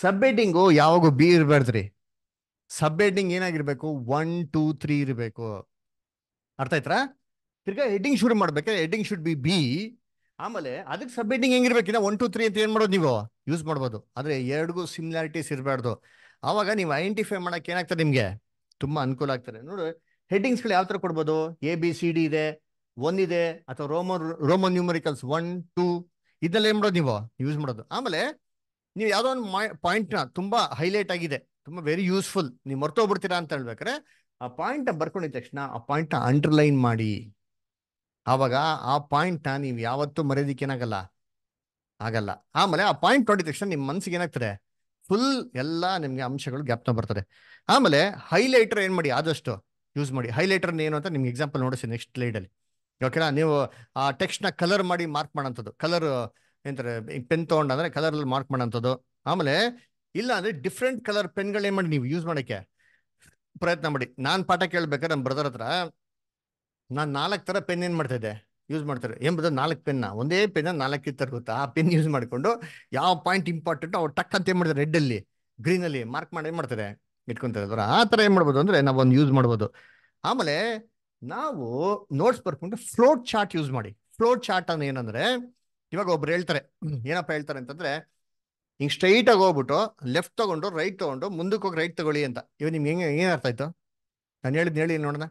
ಸಬ್ ಹೆಡ್ಡಿಂಗು ಯಾವಾಗೂ ಬಿ ಇರಬಾರ್ದ್ರಿ ಸಬ್ ಹೆಡ್ಡಿಂಗ್ ಏನಾಗಿರ್ಬೇಕು ಒನ್ ಟೂ ತ್ರೀ ಇರಬೇಕು ಅರ್ಥ ಆಯ್ತಾ ತಿರ್ಗಾ ಹೆಡ್ಡಿಂಗ್ ಶುರು ಮಾಡ್ಬೇಕಾದ್ರೆ ಹೆಡ್ಡಿಂಗ್ ಶುಡ್ ಬಿ ಬಿ ಆಮೇಲೆ ಅದಕ್ಕೆ ಸಬ್ ಹೆಡ್ಡಿಂಗ್ ಹೆಂಗಿರ್ಬೇಕಿಲ್ಲ ಒನ್ ಟು ತ್ರೀ ಅಂತ ಏನು ಮಾಡೋದು ನೀವು ಯೂಸ್ ಮಾಡ್ಬೋದು ಆದರೆ ಎರಡಿಗೂ ಸಿಮಿಲಾರಿಟೀಸ್ ಇರಬಾರ್ದು ಆವಾಗ ನೀವು ಐಡೆಂಟಿಫೈ ಮಾಡೋಕೆ ಏನಾಗ್ತದೆ ನಿಮಗೆ ತುಂಬ ಅನುಕೂಲ ಆಗ್ತದೆ ನೋಡು ಹೆಡ್ಡಿಂಗ್ಸ್ಗಳು ಯಾವ ಥರ ಕೊಡ್ಬೋದು ಎ ಬಿ ಸಿ ಡಿ ಇದೆ ಒನ್ ಇದೆ ಅಥವಾ Roman Roman numericals one two ಇದನ್ನೆಲ್ಲ ಏನು ಮಾಡೋದು ನೀವು ಯೂಸ್ ಮಾಡೋದು ಆಮೇಲೆ ನೀವು ಯಾವುದೋ ಒಂದು ಪಾಯಿಂಟ್ನ ತುಂಬ ಹೈಲೈಟ್ ಆಗಿದೆ ತುಂಬ ವೆರಿ ಯೂಸ್ಫುಲ್ ನೀವು ಮರ್ತೋಗ್ಬಿಡ್ತೀರಾ ಅಂತ ಹೇಳ್ಬೇಕಾರೆ ಆ ಪಾಯಿಂಟ್ ಬರ್ಕೊಂಡಿದ ತಕ್ಷಣ ಆ ಪಾಯಿಂಟ್ನ ಅಂಡರ್ಲೈನ್ ಮಾಡಿ ಆವಾಗ ಆ ಪಾಯಿಂಟ್ನ ನೀವು ಯಾವತ್ತೂ ಮರೆಯೋದಿಕ್ಕೇನಾಗಲ್ಲ ಆಗಲ್ಲ ಆಮೇಲೆ ಆ ಪಾಯಿಂಟ್ ನೋಡಿದ ತಕ್ಷಣ ನಿಮ್ಮ ಮನಸ್ಸಿಗೆ ಏನಾಗ್ತದೆ ಫುಲ್ ಎಲ್ಲ ನಿಮಗೆ ಅಂಶಗಳು ಜ್ಞಾಪನ ಬರ್ತದೆ ಆಮೇಲೆ ಹೈಲೈಟರ್ ಏನು ಮಾಡಿ ಆದಷ್ಟು ಯೂಸ್ ಮಾಡಿ ಹೈಲೈಟರ್ ಏನು ಅಂತ ನಿಮ್ಗೆ ಎಕ್ಸಾಂಪಲ್ ನೋಡಿಸಿ ನೆಕ್ಸ್ಟ್ ಅಲ್ಲಿ ಓಕೆನಾ ನೀವು ಆ ಟೆಕ್ಸ್ಟ್ನ ಕಲರ್ ಮಾಡಿ ಮಾರ್ಕ್ ಮಾಡೋಂಥದ್ದು ಕಲರ್ ಎಂತಾರೆ ಪೆನ್ ತಗೊಂಡ್ರೆ ಕಲರ್ ಕಲರಲ್ಲಿ ಮಾರ್ಕ್ ಮಾಡೋಂಥದ್ದು ಆಮೇಲೆ ಇಲ್ಲ ಅಂದರೆ ಡಿಫ್ರೆಂಟ್ ಕಲರ್ ಪೆನ್ಗಳೇನು ಮಾಡಿ ನೀವು ಯೂಸ್ ಮಾಡೋಕ್ಕೆ ಪ್ರಯತ್ನ ಮಾಡಿ ನಾನು ಪಾಠ ಕೇಳ್ಬೇಕಾದ್ರೆ ನಮ್ಮ ಬ್ರದರ್ ಹತ್ರ ನಾನು ನಾಲ್ಕು ಥರ ಪೆನ್ ಏನು ಮಾಡ್ತಿದ್ದೆ ಯೂಸ್ ಮಾಡ್ತಾರೆ ಏನು ಬ್ರದರ್ ನಾಲ್ಕು ಪೆನ್ನ ಒಂದೇ ಪೆನ್ನ ನಾಲ್ಕು ಇತ್ತಾರೆ ಗೊತ್ತಾ ಆ ಪೆನ್ ಯೂಸ್ ಮಾಡಿಕೊಂಡು ಯಾವ ಪಾಯಿಂಟ್ ಇಂಪಾರ್ಟೆಂಟ್ ಅವ್ರು ಟಕ್ ಅಂತ ಏನು ಮಾಡ್ತಾರೆ ರೆಡ್ಡಲ್ಲಿ ಗ್ರೀನಲ್ಲಿ ಮಾರ್ಕ್ ಮಾಡಿ ಏನು ಮಾಡ್ತಾರೆ ಅದರ ಆ ಥರ ಏನು ಮಾಡ್ಬೋದು ಅಂದರೆ ನಾವು ಒಂದು ಯೂಸ್ ಮಾಡ್ಬೋದು ಆಮೇಲೆ ನಾವು ನೋಟ್ಸ್ ಬರ್ಕೊಂಡು ಫ್ಲೋಟ್ ಚಾರ್ಟ್ ಯೂಸ್ ಮಾಡಿ ಫ್ಲೋಟ್ ಚಾರ್ಟ್ ಅನ್ನ ಏನಂದರೆ ಇವಾಗ ಒಬ್ರು ಹೇಳ್ತಾರೆ ಏನಪ್ಪ ಹೇಳ್ತಾರೆ ಅಂತಂದರೆ ಸ್ಟ್ರೈಟ್ ಆಗಿ ಹೋಗ್ಬಿಟ್ಟು ಲೆಫ್ಟ್ ತಗೊಂಡು ರೈಟ್ ತಗೊಂಡು ಮುಂದಕ್ಕೆ ಹೋಗಿ ರೈಟ್ ತಗೊಳ್ಳಿ ಅಂತ ಇವ್ ನಿಮ್ಗೆ ಹೆಂಗೆ ಏನು ಅರ್ಥ ಆಯ್ತು ನಾನು ಹೇಳಿದ್ ಹೇಳಿ ನೋಡೋಣ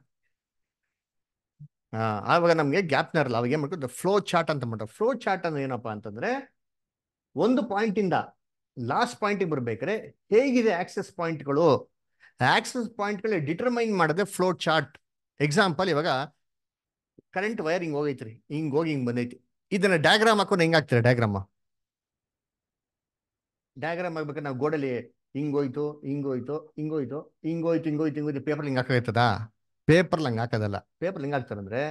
ಆವಾಗ ನಮಗೆ ಗ್ಯಾಪ್ನ ಇರಲ್ಲ ಅವಾಗ ಏನ್ ಮಾಡ್ಕೊಂಡು ಫ್ಲೋ ಚಾರ್ಟ್ ಅಂತ ಮಾಡ್ತಾರೆ ಫ್ಲೋ ಚಾರ್ಟ್ ಅಂದ್ರೆ ಏನಪ್ಪ ಅಂತಂದ್ರೆ ಒಂದು ಪಾಯಿಂಟ್ ಇಂದ ಲಾಸ್ಟ್ ಪಾಯಿಂಟ್ ಬರ್ಬೇಕ್ರೆ ಹೇಗಿದೆ ಆಕ್ಸೆಸ್ ಪಾಯಿಂಟ್ಗಳು ಆಕ್ಸೆಸ್ ಪಾಯಿಂಟ್ಗಳು ಡಿಟರ್ಮೈನ್ ಮಾಡದೆ ಫ್ಲೋ ಚಾರ್ಟ್ ಎಕ್ಸಾಂಪಲ್ ಇವಾಗ ಕರೆಂಟ್ ವೈರ್ ಹಿಂಗ್ ಹೋಗೈತ್ರಿ ಹಿಂಗ್ ಹೋಗಿ ಹಿಂಗ್ ಬಂದೈತಿ ಇದನ್ನ ಡಯಾಗ್ರಾಮ್ ಹಾಕೊಂಡು ಹೆಂಗೆ ಹಾಕ್ತೀರಾ ಡಯಾಗ್ರಾಮ್ ಡಯಾಗ್ರಾಮ್ ಆಗ್ಬೇಕಾದ್ರೆ ನಾವು ಗೋಡಲ್ಲಿ ಹಿಂಗೋಯ್ತು ಹಿಂಗೋಯ್ತು ಹಿಂಗೋಯ್ತು ಹಿಂಗೋಯ್ತು ಹಿಂಗೋಯ್ತು ಹಿಂಗೋಯ್ತು ಪೇಪರ್ ಹಿಂಗೆ ಹಾಕಾಯ್ತದ ಪೇಪರ್ ಹಂಗೆ ಹಾಕೋದಲ್ಲ ಪೇಪರ್ ಹಿಂಗೆ ಹಾಕ್ತಾರಂದ್ರೆ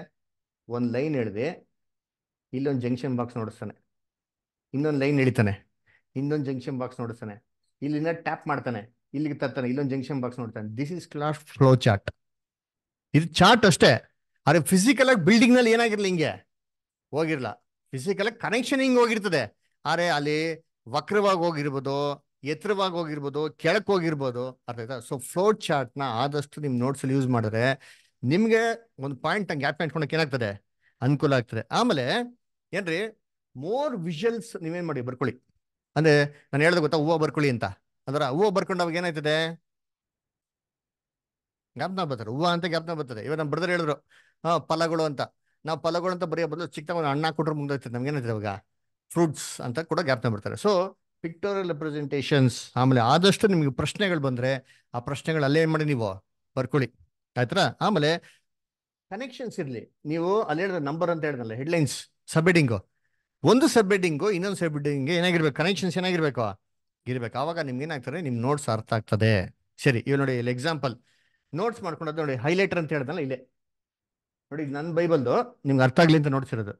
ಒಂದು ಲೈನ್ ಹೇಳಿದೆ ಇಲ್ಲೊಂದು ಜಂಕ್ಷನ್ ಬಾಕ್ಸ್ ನೋಡಿಸ್ತಾನೆ ಇನ್ನೊಂದು ಲೈನ್ ಎಳಿತಾನೆ ಇನ್ನೊಂದು ಜಂಕ್ಷನ್ ಬಾಕ್ಸ್ ನೋಡಿಸ್ತಾನೆ ಇಲ್ಲಿಂದ ಟ್ಯಾಪ್ ಮಾಡ್ತಾನೆ ಇಲ್ಲಿಗೆ ತರ್ತಾನೆ ಇಲ್ಲೊಂದು ಜಂಕ್ಷನ್ ಬಾಕ್ಸ್ ನೋಡ್ತಾನೆ this is class flow chart ಇದು ಚಾರ್ಟ್ ಅಷ್ಟೇ ಅರೆ ಫಿಸಿಕಲ್ ಆಗಿ ಬಿಲ್ಡಿಂಗ್ ನಲ್ಲಿ ಏನಾಗಿರ್ಲಿ ಹಿಂಗೆ ಹೋಗಿರ್ಲ ಫಿಸಿಕಲ್ ಆಗಿ ಕನೆಕ್ಷನ್ ಹಿಂಗೆ ಹೋಗಿರ್ತದೆ ಅರೆ ಅಲ್ಲಿ ವಕ್ರವಾಗಿ ಹೋಗಿರ್ಬೋದು ಎತ್ತರವಾಗಿ ಹೋಗಿರ್ಬೋದು ಕೆಳಕ್ ಹೋಗಿರ್ಬೋದು ಅರ್ಥ ಆಯ್ತಾ ಸೊ ಫ್ಲೋಟ್ ನ ಆದಷ್ಟು ನಿಮ್ಮ ಅಲ್ಲಿ ಯೂಸ್ ಮಾಡಿದ್ರೆ ನಿಮಗೆ ಒಂದು ಪಾಯಿಂಟ್ ಹಂಗೆ ಗ್ಯಾಪ್ ಇಟ್ಕೊಳಕ್ಕೆ ಏನಾಗ್ತದೆ ಅನುಕೂಲ ಆಗ್ತದೆ ಆಮೇಲೆ ಏನ್ರಿ ಮೋರ್ ವಿಷಲ್ಸ್ ನೀವೇನು ಮಾಡಿ ಬರ್ಕೊಳ್ಳಿ ಅಂದ್ರೆ ನಾನು ಹೇಳ್ದೆ ಗೊತ್ತಾ ಹೂವು ಬರ್ಕೊಳ್ಳಿ ಅಂತ ಅಂದ್ರೆ ಹೂವು ಬರ್ಕೊಂಡು ಅವಾಗ ಏನಾಯ್ತದೆ ಗ್ಯಾಪ್ನ ಬರ್ತಾರೆ ಹೂವು ಅಂತ ಗ್ಯಾಪ್ನ ಬರ್ತದೆ ಇವಾಗ ನಮ್ಮ ಬ್ರದರ್ ಹೇಳಿದ್ರು ಹಾಂ ಫಲಗಳು ಅಂತ ನಾವು ಫಲಗಳು ಅಂತ ಬರೆಯೋ ಬದಲು ಚಿಕ್ಕ ಒಂದು ಕೊಟ್ಟರು ಮುಂದೆ ನಮ್ಗೆ ಏನಾಯ್ತದೆ ಅವಾಗ ಫ್ರೂಟ್ಸ್ ಅಂತ ಕೂಡ ಜ್ಞಾಪನೆ ಮಾಡ್ತಾರೆ ಸೊ ಪಿಕ್ಟೋರಿಯಲ್ ರೆಪ್ರೆಸೆಂಟೇಷನ್ಸ್ ಆಮೇಲೆ ಆದಷ್ಟು ನಿಮಗೆ ಪ್ರಶ್ನೆಗಳು ಬಂದರೆ ಆ ಪ್ರಶ್ನೆಗಳು ಅಲ್ಲೇ ಏನು ಮಾಡಿ ನೀವು ಬರ್ಕೊಳ್ಳಿ ಆಯ್ತಾ ಆಮೇಲೆ ಕನೆಕ್ಷನ್ಸ್ ಇರಲಿ ನೀವು ಅಲ್ಲಿ ಹೇಳಿದ್ರೆ ನಂಬರ್ ಅಂತ ಹೇಳ್ದಲ್ಲ ಹೆಡ್ಲೈನ್ಸ್ ಸಬ್ಹೆಡಿಂಗು ಒಂದು ಸಬ್ಬಿಡಿಂಗು ಇನ್ನೊಂದು ಸಬ್ಹೆಡಿಂಗ್ ಏನಾಗಿರ್ಬೇಕು ಕನೆಕ್ಷನ್ಸ್ ಏನಾಗಿರ್ಬೇಕು ಇರ್ಬೇಕು ಆವಾಗ ನಿಮ್ಗೆ ಏನಾಗ್ತಾರೆ ನಿಮ್ ನೋಟ್ಸ್ ಅರ್ಥ ಆಗ್ತದೆ ಸರಿ ಇವ್ ನೋಡಿ ಇಲ್ಲಿ ಎಕ್ಸಾಂಪಲ್ ನೋಟ್ಸ್ ಮಾಡ್ಕೊಂಡ್ರೆ ನೋಡಿ ಹೈಲೈಟರ್ ಅಂತ ಹೇಳ್ದಲ್ಲ ಇಲ್ಲೇ ನೋಡಿ ನನ್ನ ಬೈಬಲ್ದು ನಿಮ್ಗೆ ಅರ್ಥ ಆಗಲಿ ಅಂತ ನೋಡ್ಸಿರೋದು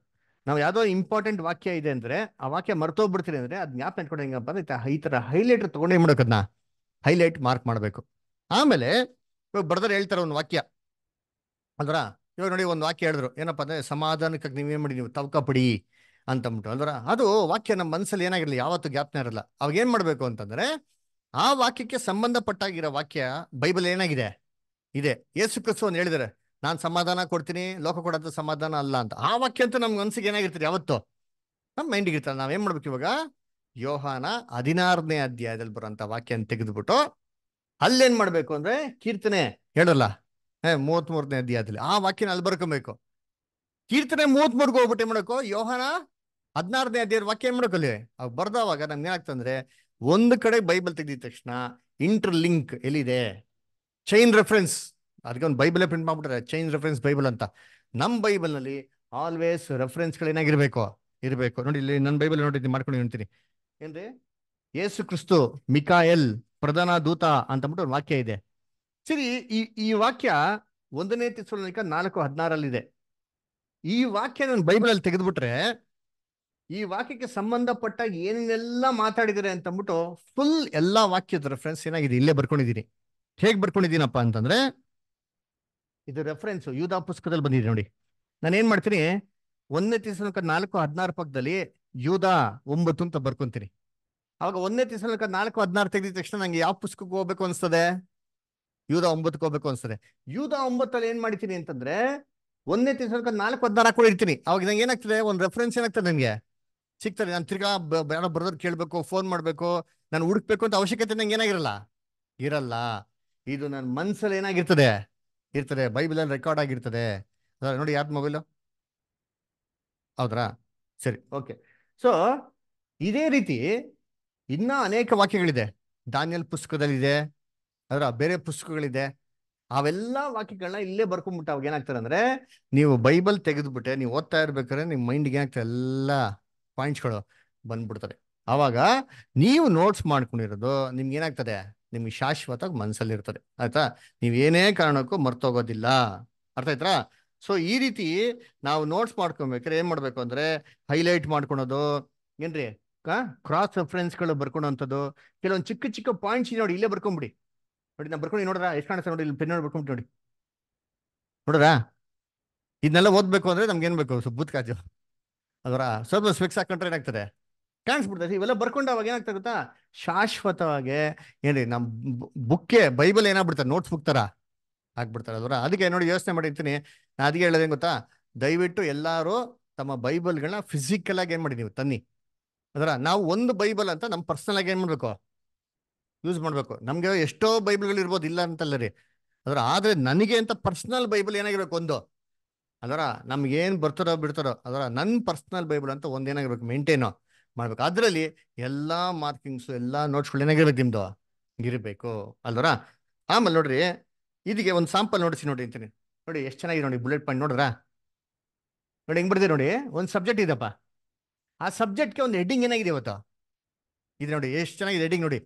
ನಾವು ಯಾವುದೋ ಇಂಪಾರ್ಟೆಂಟ್ ವಾಕ್ಯ ಇದೆ ಅಂದ್ರೆ ಆ ವಾಕ್ಯ ಮರ್ತೋಗ್ಬಿಡ್ತೀರಿ ಅಂದ್ರೆ ಅದ್ ಜ್ಞಾಪ ನೆಟ್ಕೊಂಡು ಹೆಂಗಪ್ಪ ಅಂದ್ರೆ ಈ ತರ ಹೈಲೈಟ್ ತಗೊಂಡೇ ಮಾಡೋಕದ್ನ ಹೈಲೈಟ್ ಮಾರ್ಕ್ ಮಾಡಬೇಕು ಆಮೇಲೆ ಇವಾಗ ಬರ್ದಾರೆ ಹೇಳ್ತಾರೆ ಒಂದು ವಾಕ್ಯ ಅಂದ್ರ ಇವಾಗ ನೋಡಿ ಒಂದು ವಾಕ್ಯ ಹೇಳಿದ್ರು ಏನಪ್ಪ ಅಂದ್ರೆ ಸಮಾಧಾನಕ್ಕಾಗಿ ನೀವೇನ್ ಮಾಡಿ ನೀವು ತವಕ ಪಡಿ ಅಂತಂದ್ಬಿಟ್ಟು ಅಲ್ದ್ರ ಅದು ವಾಕ್ಯ ನಮ್ಮ ಮನ್ಸಲ್ಲಿ ಏನಾಗಿರಲಿ ಯಾವತ್ತು ಜ್ಞಾಪನೆ ಇರಲ್ಲ ಅವಾಗ ಏನ್ ಮಾಡ್ಬೇಕು ಅಂತಂದ್ರೆ ಆ ವಾಕ್ಯಕ್ಕೆ ಸಂಬಂಧಪಟ್ಟಾಗಿರೋ ವಾಕ್ಯ ಬೈಬಲ್ ಏನಾಗಿದೆ ಇದೆ ಯೇಸು ಕ್ರಿಸ್ತು ಅಂತ ಹೇಳಿದಾರೆ ನಾನು ಸಮಾಧಾನ ಕೊಡ್ತೀನಿ ಲೋಕ ಕೊಡೋದು ಸಮಾಧಾನ ಅಲ್ಲ ಅಂತ ಆ ವಾಕ್ಯ ಅಂತೂ ನಮ್ಗೆ ಮನ್ಸಿಗೆ ಏನಾಗಿರ್ತೀರಿ ಯಾವತ್ತು ನಮ್ಮ ಮೈಂಡಿಗೆ ಇರ್ತಾರೆ ನಾವೇನ್ ಮಾಡ್ಬೇಕು ಇವಾಗ ಯೋಹಾನ ಹದಿನಾರನೇ ಅಧ್ಯಾಯದಲ್ಲಿ ಬರುವಂತ ವಾಕ್ಯನ ತೆಗೆದುಬಿಟ್ಟು ಅಲ್ಲೇನ್ ಮಾಡ್ಬೇಕು ಅಂದ್ರೆ ಕೀರ್ತನೆ ಹೇಳಲ್ಲ ಏ ಮೂವತ್ ಮೂರನೇ ಅಧ್ಯಾಯದಲ್ಲಿ ಆ ವಾಕ್ಯನ ಅಲ್ಲಿ ಬರ್ಕೊಬೇಕು ಕೀರ್ತನೆ ಮೂವತ್ ಮೂರ್ಗೆ ಹೋಗ್ಬಿಟ್ಟು ಏನ್ ಮಾಡಬೇಕು ಯೋಹಾನ ಹದಿನಾರನೇ ಅಧ್ಯಾಯದ ವಾಕ್ಯ ಏನ್ ಮಾಡ್ಕೊಲ್ಲಿ ಅವ್ ಬರ್ದವಾಗ ನಮ್ಗೆ ಏನಾಗ್ತಂದ್ರೆ ಒಂದು ಕಡೆ ಬೈಬಲ್ ತೆಗೆದ ತಕ್ಷಣ ಇಂಟರ್ ಲಿಂಕ್ ಎಲ್ಲಿದೆ ಚೈನ್ ರೆಫರೆನ್ಸ್ ಅದಕ್ಕೆ ಒಂದು ಬೈಬಲೇ ಪ್ರಿಂಟ್ ಮಾಡ್ಬಿಟ್ರೆ ಚೇಂಜ್ ರೆಫರೆನ್ಸ್ ಬೈಬಲ್ ಅಂತ ನಮ್ಮ ಬೈಬಲ್ನಲ್ಲಿ ಆಲ್ವೇಸ್ ರೆಫರೆನ್ಸ್ಗಳು ಏನಾಗಿರ್ಬೇಕು ಇರಬೇಕು ನೋಡಿ ಇಲ್ಲಿ ನನ್ನ ಬೈಬಲ್ ನೋಡಿ ಮಾಡ್ಕೊಂಡು ಹೇಳ್ತೀನಿ ಏನ್ರಿ ಯೇಸು ಕ್ರಿಸ್ತು ಮಿಕಾಯಲ್ ಪ್ರಧಾನ ದೂತ ಅಂತ ಅಂದ್ಬಿಟ್ಟು ಒಂದು ವಾಕ್ಯ ಇದೆ ಸರಿ ಈ ಈ ವಾಕ್ಯ ಒಂದನೇ ತಿಸ್ವಲಿಕ ನಾಲ್ಕು ಇದೆ ಈ ವಾಕ್ಯ ನನ್ನ ಬೈಬಲಲ್ಲಿ ತೆಗೆದ್ಬಿಟ್ರೆ ಈ ವಾಕ್ಯಕ್ಕೆ ಸಂಬಂಧಪಟ್ಟ ಏನೇನೆಲ್ಲ ಮಾತಾಡಿದರೆ ಅಂತ ಅಂದ್ಬಿಟ್ಟು ಫುಲ್ ಎಲ್ಲಾ ವಾಕ್ಯದ ರೆಫರೆನ್ಸ್ ಏನಾಗಿದೆ ಇಲ್ಲೇ ಬರ್ಕೊಂಡಿದ್ದೀನಿ ಹೇಗೆ ಬರ್ಕೊಂಡಿದ್ದೀನಪ್ಪ ಅಂತಂದ್ರೆ ಇದು ರೆಫರೆನ್ಸ್ ಯೂಧ ಪುಸ್ತಕದಲ್ಲಿ ಬಂದಿದೆ ನೋಡಿ ನಾನು ಏನ್ ಮಾಡ್ತೀನಿ ಒಂದನೇ ತಿಸಲಕ ನಾಲ್ಕು ಹದಿನಾರು ಪಕ್ಕದಲ್ಲಿ ಯೂಧ ಒಂಬತ್ತು ಅಂತ ಬರ್ಕೊಂತೀನಿ ಅವಾಗ ಒಂದನೇ ತಿಸಲಕ ನಾಲ್ಕು ಹದಿನಾರು ತೆಗೆದಿದ ತಕ್ಷಣ ನಂಗೆ ಯಾವ ಪುಸ್ತಕಕ್ಕೆ ಹೋಗ್ಬೇಕು ಅನ್ಸ್ತದೆ ಯೂದ ಒಂಬತ್ತಕ್ಕೆ ಹೋಗ್ಬೇಕು ಅನ್ಸ್ತದೆ ಯೂದ ಒಂಬತ್ತಲ್ಲಿ ಏನ್ ಮಾಡ್ತೀನಿ ಅಂತಂದ್ರೆ ಒಂದನೇ ತಿಸಲಕ ನಾಲ್ಕು ಹದಿನಾರು ಹಾಕೊಂಡು ಇರ್ತೀನಿ ಅವಾಗ ನಂಗೆ ಏನಾಗ್ತದೆ ಒಂದು ರೆಫರೆನ್ಸ್ ಏನಾಗ್ತದೆ ನನಗೆ ಸಿಗ್ತದೆ ನಾನು ತಿರ್ಗಾ ಬೇಡ ಬ್ರದರ್ ಕೇಳಬೇಕು ಫೋನ್ ಮಾಡಬೇಕು ನಾನು ಹುಡುಕ್ಬೇಕು ಅಂತ ಅವಶ್ಯಕತೆ ನಂಗೆ ಏನಾಗಿರಲ್ಲ ಇರಲ್ಲ ಇದು ನನ್ನ ಮನ್ಸಲ್ಲಿ ಏನಾಗಿರ್ತದೆ ಇರ್ತದೆ ಅಲ್ಲಿ ರೆಕಾರ್ಡ್ ಆಗಿರ್ತದೆ ನೋಡಿ ಯಾರ್ದು ಮೊಬೈಲು ಹೌದ್ರಾ ಸರಿ ಓಕೆ ಸೊ ಇದೇ ರೀತಿ ಇನ್ನೂ ಅನೇಕ ವಾಕ್ಯಗಳಿದೆ ದಾನಿಯಲ್ ಪುಸ್ತಕದಲ್ಲಿದೆ ಅದರ ಬೇರೆ ಪುಸ್ತಕಗಳಿದೆ ಅವೆಲ್ಲ ವಾಕ್ಯಗಳನ್ನ ಇಲ್ಲೇ ಬರ್ಕೊಂಡ್ಬಿಟ್ಟು ಅವಾಗ ಏನಾಗ್ತಾರೆ ಅಂದ್ರೆ ನೀವು ಬೈಬಲ್ ತೆಗೆದುಬಿಟ್ಟೆ ನೀವು ಓದ್ತಾ ಇರ್ಬೇಕಾದ್ರೆ ನಿಮ್ಮ ಮೈಂಡ್ಗೆ ಏನಾಗ್ತದೆ ಎಲ್ಲ ಪಾಯಿಂಟ್ಸ್ಗಳು ಬಂದ್ಬಿಡ್ತಾರೆ ಆವಾಗ ನೀವು ನೋಟ್ಸ್ ಮಾಡ್ಕೊಂಡಿರೋದು ನಿಮ್ಗೆ ಏನಾಗ್ತದೆ ಶಾಶ್ವತ ಶಾಶ್ವತವಾಗಿ ಮನಸ್ಸಲ್ಲಿರ್ತದೆ ಆಯ್ತಾ ಏನೇ ಕಾರಣಕ್ಕೂ ಮರ್ತೋಗೋದಿಲ್ಲ ಅರ್ಥ ಆಯ್ತಾ ಸೊ ಈ ರೀತಿ ನಾವು ನೋಟ್ಸ್ ಮಾಡ್ಕೊಬೇಕ್ರೆ ಏನು ಮಾಡಬೇಕು ಅಂದರೆ ಹೈಲೈಟ್ ಮಾಡ್ಕೊಳೋದು ಏನ್ರಿ ಕ್ರಾಸ್ ರೆಫರೆನ್ಸ್ಗಳು ಬರ್ಕೊಳೋಂಥದ್ದು ಕೆಲವೊಂದು ಚಿಕ್ಕ ಚಿಕ್ಕ ಪಾಯಿಂಟ್ಸ್ ನೋಡಿ ಇಲ್ಲೇ ಬರ್ಕೊಂಬಿಡಿ ನೋಡಿ ನಾ ಬರ್ಕೊಂಡು ನೋಡ್ರ ಎಷ್ಟು ಕಾಣಿಸ್ತಾ ನೋಡಿ ಇಲ್ಲಿ ಪೆನ್ ನೋಡಿ ಬರ್ಕೊಂಬಿಟ್ಟು ನೋಡಿ ನೋಡ್ರಾ ಇದನ್ನೆಲ್ಲ ಓದಬೇಕು ಅಂದರೆ ನಮ್ಗೆ ಏನು ಬೇಕು ಸುಬುತ್ ಕಾಜು ಅದರ ಸ್ವಲ್ಪ ಸ್ಪೆಕ್ಸ್ ಹಾಕೊಂಡ್ರೆ ಏನಾಗ್ತದೆ ಕಾಣಿಸ್ಬಿಡ್ತೈತೆ ಇವೆಲ್ಲ ಬರ್ಕೊಂಡು ಅವಾಗ ಏನಾಗ್ತಾ ಗೊತ್ತಾ ಶಾಶ್ವತವಾಗಿ ಏನ್ರಿ ನಮ್ಮ ಬುಕ್ಕೆ ಬೈಬಲ್ ಏನಾಗ್ಬಿಡ್ತಾರೆ ನೋಟ್ಸ್ ಬುಕ್ ಥರ ಹಾಕ್ಬಿಡ್ತಾರೆ ಅದರ ಅದಕ್ಕೆ ನೋಡಿ ಯೋಚನೆ ಮಾಡಿರ್ತೀನಿ ನಾ ಅದಕ್ಕೆ ಹೇಳೋದೇ ಗೊತ್ತಾ ದಯವಿಟ್ಟು ಎಲ್ಲರೂ ತಮ್ಮ ಬೈಬಲ್ಗಳನ್ನ ಫಿಸಿಕಲ್ ಆಗಿ ಏನು ಮಾಡಿ ನೀವು ತನ್ನಿ ಅದರ ನಾವು ಒಂದು ಬೈಬಲ್ ಅಂತ ನಮ್ಮ ಪರ್ಸನಲ್ ಆಗಿ ಏನು ಮಾಡಬೇಕು ಯೂಸ್ ಮಾಡಬೇಕು ನಮಗೆ ಎಷ್ಟೋ ಬೈಬಲ್ಗಳು ಇರ್ಬೋದು ಇಲ್ಲ ಅಂತಲ್ಲ ರೀ ಅದರ ಆದರೆ ನನಗೆ ಅಂತ ಪರ್ಸನಲ್ ಬೈಬಲ್ ಏನಾಗಿರ್ಬೇಕು ಒಂದು ಅದರ ನಮ್ಗೆ ಏನು ಬರ್ತಾರೋ ಬಿಡ್ತಾರೋ ಅದರ ನನ್ನ ಪರ್ಸನಲ್ ಬೈಬಲ್ ಅಂತ ಒಂದೇನಾಗಿರ್ಬೇಕು ಮೇಂಟೈನು ಮಾಡ್ಬೇಕು ಅದರಲ್ಲಿ ಎಲ್ಲ ಮಾರ್ಕಿಂಗ್ಸ್ ಎಲ್ಲ ನೋಟ್ಸ್ಗಳು ಏನಾಗಿರ್ಬೇಕು ನಿಮ್ದು ಇರಬೇಕು ಅಲ್ವರಾ ಆಮೇಲೆ ನೋಡ್ರಿ ಇದಕ್ಕೆ ಒಂದು ಸಾಂಪಲ್ ನೋಡಿಸಿ ನೋಡಿ ಅಂತೀನಿ ನೋಡಿ ಎಷ್ಟು ಚೆನ್ನಾಗಿದೆ ನೋಡಿ ಬುಲೆಟ್ ಪಾಯಿಂಟ್ ನೋಡ್ರಾ ನೋಡಿ ಹೆಂಗ್ ಬರ್ತೀವಿ ನೋಡಿ ಒಂದು ಸಬ್ಜೆಕ್ಟ್ ಇದಪ್ಪ ಆ ಸಬ್ಜೆಕ್ಟ್ಗೆ ಒಂದು ಹೆಡ್ಡಿಂಗ್ ಏನಾಗಿದೆ ಇವತ್ತು ಇದು ನೋಡಿ ಎಷ್ಟು ಚೆನ್ನಾಗಿದೆ ಹೆಡ್ಡಿಂಗ್ ನೋಡಿ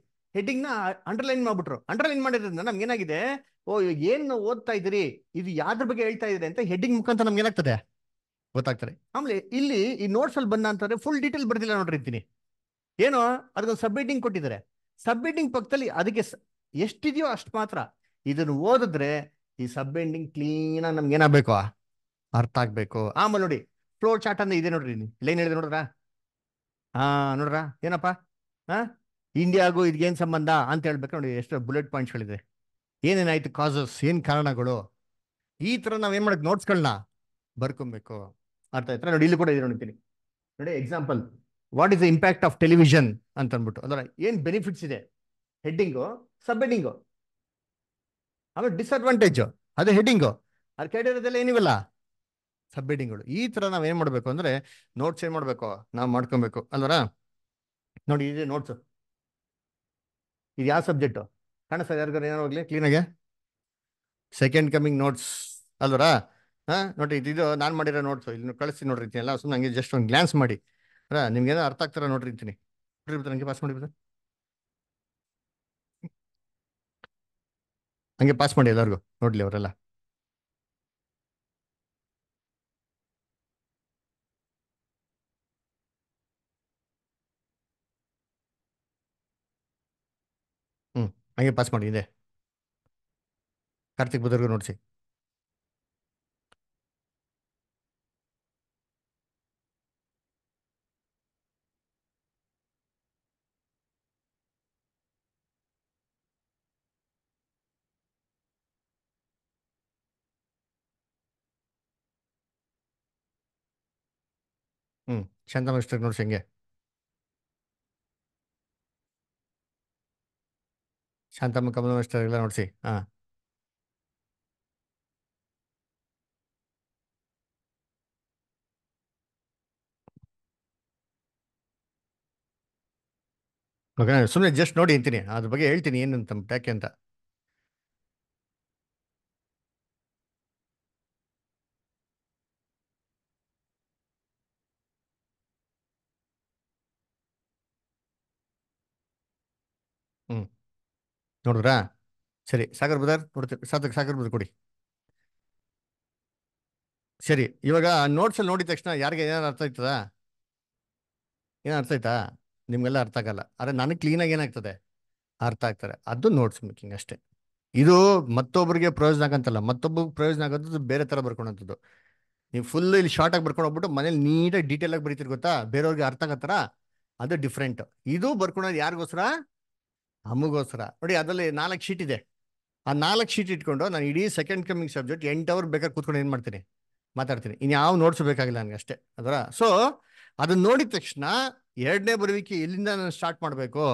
ನ ಅಂಡರ್ಲೈನ್ ಮಾಡ್ಬಿಟ್ರು ಅಂಡರ್ಲೈನ್ ಮಾಡಿದ್ರಿಂದ ನಮ್ಗೆ ಏನಾಗಿದೆ ಓ ಏನು ಓದ್ತಾ ಇದ್ದೀರಿ ಇದು ಯಾವ್ದ್ರ ಬಗ್ಗೆ ಹೇಳ್ತಾ ಇದೆ ಅಂತ ಹೆಡ್ಡಿಂಗ್ ಮುಖಾಂತರ ನಮ್ಗೆ ಏನಾಗ್ತದೆ ಗೊತ್ತಾಗ್ತಾರೆ ಆಮೇಲೆ ಇಲ್ಲಿ ಈ ನೋಟ್ಸ್ ಅಲ್ಲಿ ಬಂದ ಅಂತಂದ್ರೆ ಫುಲ್ ಡೀಟೇಲ್ ಬರ್ತಿಲ್ಲ ನೋಡ್ರಿ ಏನೋ ಅದಕ್ಕೊಂದು ಸಬ್ಮಿಟಿಂಗ್ ಕೊಟ್ಟಿದ್ದಾರೆ ಸಬ್ಮಿಟಿಂಗ್ ಪಕ್ಕದಲ್ಲಿ ಅದಕ್ಕೆ ಎಷ್ಟಿದೆಯೋ ಅಷ್ಟು ಮಾತ್ರ ಇದನ್ನು ಓದಿದ್ರೆ ಈ ಸಬ್ಮಿಂಡಿಂಗ್ ಕ್ಲೀನಾಗಿ ನಮ್ಗೆ ಏನಾಗಬೇಕು ಅರ್ಥ ಆಗ್ಬೇಕು ಆಮೇಲೆ ನೋಡಿ ಫ್ಲೋ ಚಾರ್ಟ್ ಅಂದ್ರೆ ಇದೆ ನೋಡ್ರಿ ಏನ್ ಹೇಳಿದೆ ನೋಡ್ರಾ ಹಾ ನೋಡ್ರಾ ಏನಪ್ಪಾ ಹಾ ಇಂಡಿಯಾಗೂ ಏನ್ ಸಂಬಂಧ ಅಂತ ಹೇಳ್ಬೇಕು ನೋಡಿ ಎಷ್ಟು ಬುಲೆಟ್ ಪಾಯಿಂಟ್ಸ್ಗಳಿದೆ ಏನೇನಾಯ್ತು ಕಾಸಸ್ ಏನು ಕಾರಣಗಳು ಈ ಥರ ನಾವೇನ್ ಮಾಡೋಕ್ಕೆ ನೋಟ್ಸ್ಗಳನ್ನ ಬರ್ಕೊಬೇಕು ಅರ್ಥ ಆಯ್ತಾ ನೋಡಿ ಇಲ್ಲಿ ಕೂಡ ಇದೆ ನೋಡ್ತೀನಿ ನೋಡಿ example what is the impact of television ಅಂತ ಅಂದ್ಬಿಟ್ಟು ಅಂದ್ರೆ ಏನು ಬೆನಿಫಿಟ್ಸ್ ಇದೆ ಹೆಡ್ಡಿಂಗು ಸಬ್ ಹೆಡ್ಡಿಂಗು ಆಮೇಲೆ ಡಿಸ್ಅಡ್ವಾಂಟೇಜು ಅದೇ ಹೆಡ್ಡಿಂಗು ಅದು ಕೇಳಿರೋದೆಲ್ಲ ಏನಿವಲ್ಲ ಸಬ್ ಹೆಡ್ಡಿಂಗ್ಗಳು ಈ ಥರ ನಾವು ಏನು ಮಾಡಬೇಕು ಅಂದರೆ ನೋಟ್ಸ್ ಏನು ಮಾಡಬೇಕು ನಾವು ಮಾಡ್ಕೊಬೇಕು ಅಲ್ವರ ನೋಡಿ ಇದೆ ನೋಟ್ಸು ಇದು ಯಾವ ಸಬ್ಜೆಕ್ಟು ಸರ್ ಯಾರಿಗಾರು ಏನೋ ಹೋಗ್ಲಿ ಕ್ಲೀನಾಗೆ ಸೆಕೆಂಡ್ ಕಮಿಂಗ್ ನೋಟ್ಸ್ ಅಲ್ವರಾ ಹಾ ನೋಡಿ ಇದು ನಾನು ಮಾಡಿರೋ ನೋಡ್ತು ಇಲ್ಲಿ ಕಳಿಸಿ ನೋಡ್ರಿ ಎಲ್ಲ ಸುಮ್ಮನೆ ಹಂಗೆ ಜಸ್ಟ್ ಒಂದು ಗ್ಲಾನ್ಸ್ ಮಾಡಿ ನಿಮ್ಗೆ ಏನೋ ಅರ್ಥ ಆಗ್ತಾರ ನೋಡ್ರಿ ಇದ್ದೀನಿ ಹಂಗೆ ಪಾಸ್ ಮಾಡಿ ಹಂಗೆ ಪಾಸ್ ಮಾಡಿ ಎಲ್ಲರಿಗೂ ನೋಡ್ಲಿ ಅವರೆಲ್ಲ ಹ್ಞೂ ಹಂಗೆ ಪಾಸ್ ಮಾಡಿ ಇದೆ ಕಾರ್ತಿಕ್ ಬುದ್ಧರ್ಗು ನೋಡಿಸಿ ಶಂಕರ್ ಇಷ್ಟ ನೋಡಿ ಹಂಗೆ ಶಾಂತಮ್ಮ ಕಮಲ ಮಿಸ್ಟರ್ ಎಲ್ಲ ನೋಡಿಸಿ ಹಾಂ ಓಕೆ ಸುಮ್ಮನೆ ಜಸ್ಟ್ ನೋಡಿ ಅಂತೀನಿ ಅದ್ರ ಬಗ್ಗೆ ಹೇಳ್ತೀನಿ ಏನು ಅಂತ ಯಾಕೆ ಅಂತ ನೋಡಿದ್ರ ಸರಿ ಸಾಗರ್ ಬ್ರದರ್ ನೋಡ್ತೀರಿ ಸಾಧಕ್ ಸಾಗರ್ ಬ್ರದರ್ ಕೊಡಿ ಸರಿ ಇವಾಗ ನೋಟ್ಸಲ್ಲಿ ನೋಡಿದ ತಕ್ಷಣ ಯಾರಿಗೆ ಏನಾರು ಅರ್ಥ ಆಯ್ತದ ಏನು ಅರ್ಥ ಆಯ್ತಾ ನಿಮಗೆಲ್ಲ ಅರ್ಥ ಆಗಲ್ಲ ಆದರೆ ನನಗೆ ಕ್ಲೀನಾಗಿ ಏನಾಗ್ತದೆ ಅರ್ಥ ಆಗ್ತಾರೆ ಅದು ನೋಟ್ಸ್ ಮೇಕಿಂಗ್ ಅಷ್ಟೇ ಇದು ಮತ್ತೊಬ್ಬರಿಗೆ ಪ್ರಯೋಜನ ಆಗಂತಲ್ಲ ಮತ್ತೊಬ್ಬರಿಗೆ ಪ್ರಯೋಜನ ಆಗೋದು ಬೇರೆ ಥರ ಬರ್ಕೊಳಂಥದ್ದು ನೀವು ಫುಲ್ ಇಲ್ಲಿ ಶಾರ್ಟಾಗಿ ಬರ್ಕೊಂಡು ಹೋಗ್ಬಿಟ್ಟು ಮನೇಲಿ ನೀಟಾಗಿ ಡೀಟೇಲಾಗಿ ಬರೀತಿರ್ ಗೊತ್ತಾ ಬೇರೆಯವ್ರಿಗೆ ಅರ್ಥ ಆಗತ್ತಾರ ಅದು ಡಿಫ್ರೆಂಟ್ ಇದು ಬರ್ಕೊಳೋದು ಯಾರಿಗೋಸ್ಕರ ನಮಗೋಸ್ಕರ ನೋಡಿ ಅದರಲ್ಲಿ ನಾಲ್ಕು ಶೀಟ್ ಇದೆ ಆ ನಾಲ್ಕು ಶೀಟ್ ಇಟ್ಕೊಂಡು ನಾನು ಇಡೀ ಸೆಕೆಂಡ್ ಕಮಿಂಗ್ ಸಬ್ಜೆಕ್ಟ್ ಎಂಟು ಅವರ್ ಬೇಕಾಗಿ ಕೂತ್ಕೊಂಡು ಏನು ಮಾಡ್ತೀನಿ ಮಾತಾಡ್ತೀನಿ ಇನ್ಯಾವ ಬೇಕಾಗಿಲ್ಲ ನನಗೆ ಅಷ್ಟೇ ಅದರ ಸೊ ಅದನ್ನ ನೋಡಿದ ತಕ್ಷಣ ಎರಡನೇ ಬರುವಿಕೆ ಎಲ್ಲಿಂದ ನಾನು ಸ್ಟಾರ್ಟ್ ಮಾಡಬೇಕು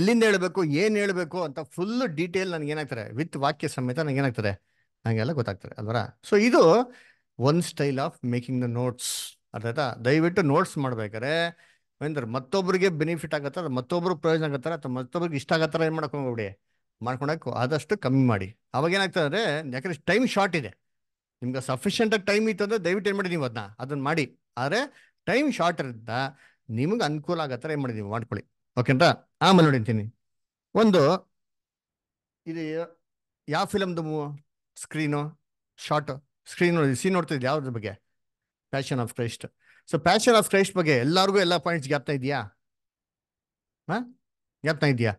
ಎಲ್ಲಿಂದ ಹೇಳಬೇಕು ಏನು ಹೇಳಬೇಕು ಅಂತ ಫುಲ್ ಡೀಟೇಲ್ ನನಗೆ ಏನಾಗ್ತಾರೆ ವಿತ್ ವಾಕ್ಯ ಸಮೇತ ನನಗೆ ಏನಾಗ್ತದೆ ನನಗೆಲ್ಲ ಗೊತ್ತಾಗ್ತದೆ ಅಲ್ವರ ಸೊ ಇದು one style of making the notes ಅರ್ಥ ದಯವಿಟ್ಟು ನೋಟ್ಸ್ ಮಾಡ್ಬೇಕಾದ್ರೆ ಏನಂದ್ರೆ ಮತ್ತೊಬ್ಬರಿಗೆ ಬೆನಿಫಿಟ್ ಆಗತ್ತಾರ ಮತ್ತೊಬ್ಬರು ಪ್ರಯೋಜನ ಆಗತ್ತಾರ ಅಥವಾ ಮತ್ತೊಬ್ರಿಗೆ ಇಷ್ಟ ಆಗತ್ತಾರ ಏನು ಮಾಡ್ಕೊಂಡು ಬಿಡಿ ಮಾಡ್ಕೊಳಕ್ಕೆ ಆದಷ್ಟು ಕಮ್ಮಿ ಮಾಡಿ ಅವಾಗ ಏನಾಗ್ತದೆ ಅಂದರೆ ಯಾಕಂದ್ರೆ ಟೈಮ್ ಶಾರ್ಟ್ ಇದೆ ನಿಮ್ಗೆ ಆಗಿ ಟೈಮ್ ಇತ್ತು ಅಂದ್ರೆ ದಯವಿಟ್ಟು ಏನು ಮಾಡಿ ನೀವು ಅದನ್ನ ಮಾಡಿ ಆದರೆ ಟೈಮ್ ಶಾರ್ಟ್ ಇರೋದ್ರಿಂದ ನಿಮಗೆ ಅನುಕೂಲ ಆಗತ್ತಾರ ಏನು ಮಾಡಿ ನೀವು ಮಾಡ್ಕೊಳ್ಳಿ ಓಕೆಂತ ಆಮೇಲೆ ನೋಡಿಂತೀನಿ ಒಂದು ಇದು ಯಾವ ಫಿಲಮ್ದು ಸ್ಕ್ರೀನು ಶಾರ್ಟು ಸ್ಕ್ರೀನ್ ಸೀನ್ ನೋಡ್ತಿದ್ದೆ ಯಾವ್ದ್ರ ಬಗ್ಗೆ passion of Christ so passion of Christ ಬಗ್ಗೆ ಎಲ್ಲರಿಗೂ ಎಲ್ಲ ಪಾಯಿಂಟ್ಸ್ ಜ್ಞಾಪನ ಇದೆಯಾ ಹಾ ಇದೆಯಾ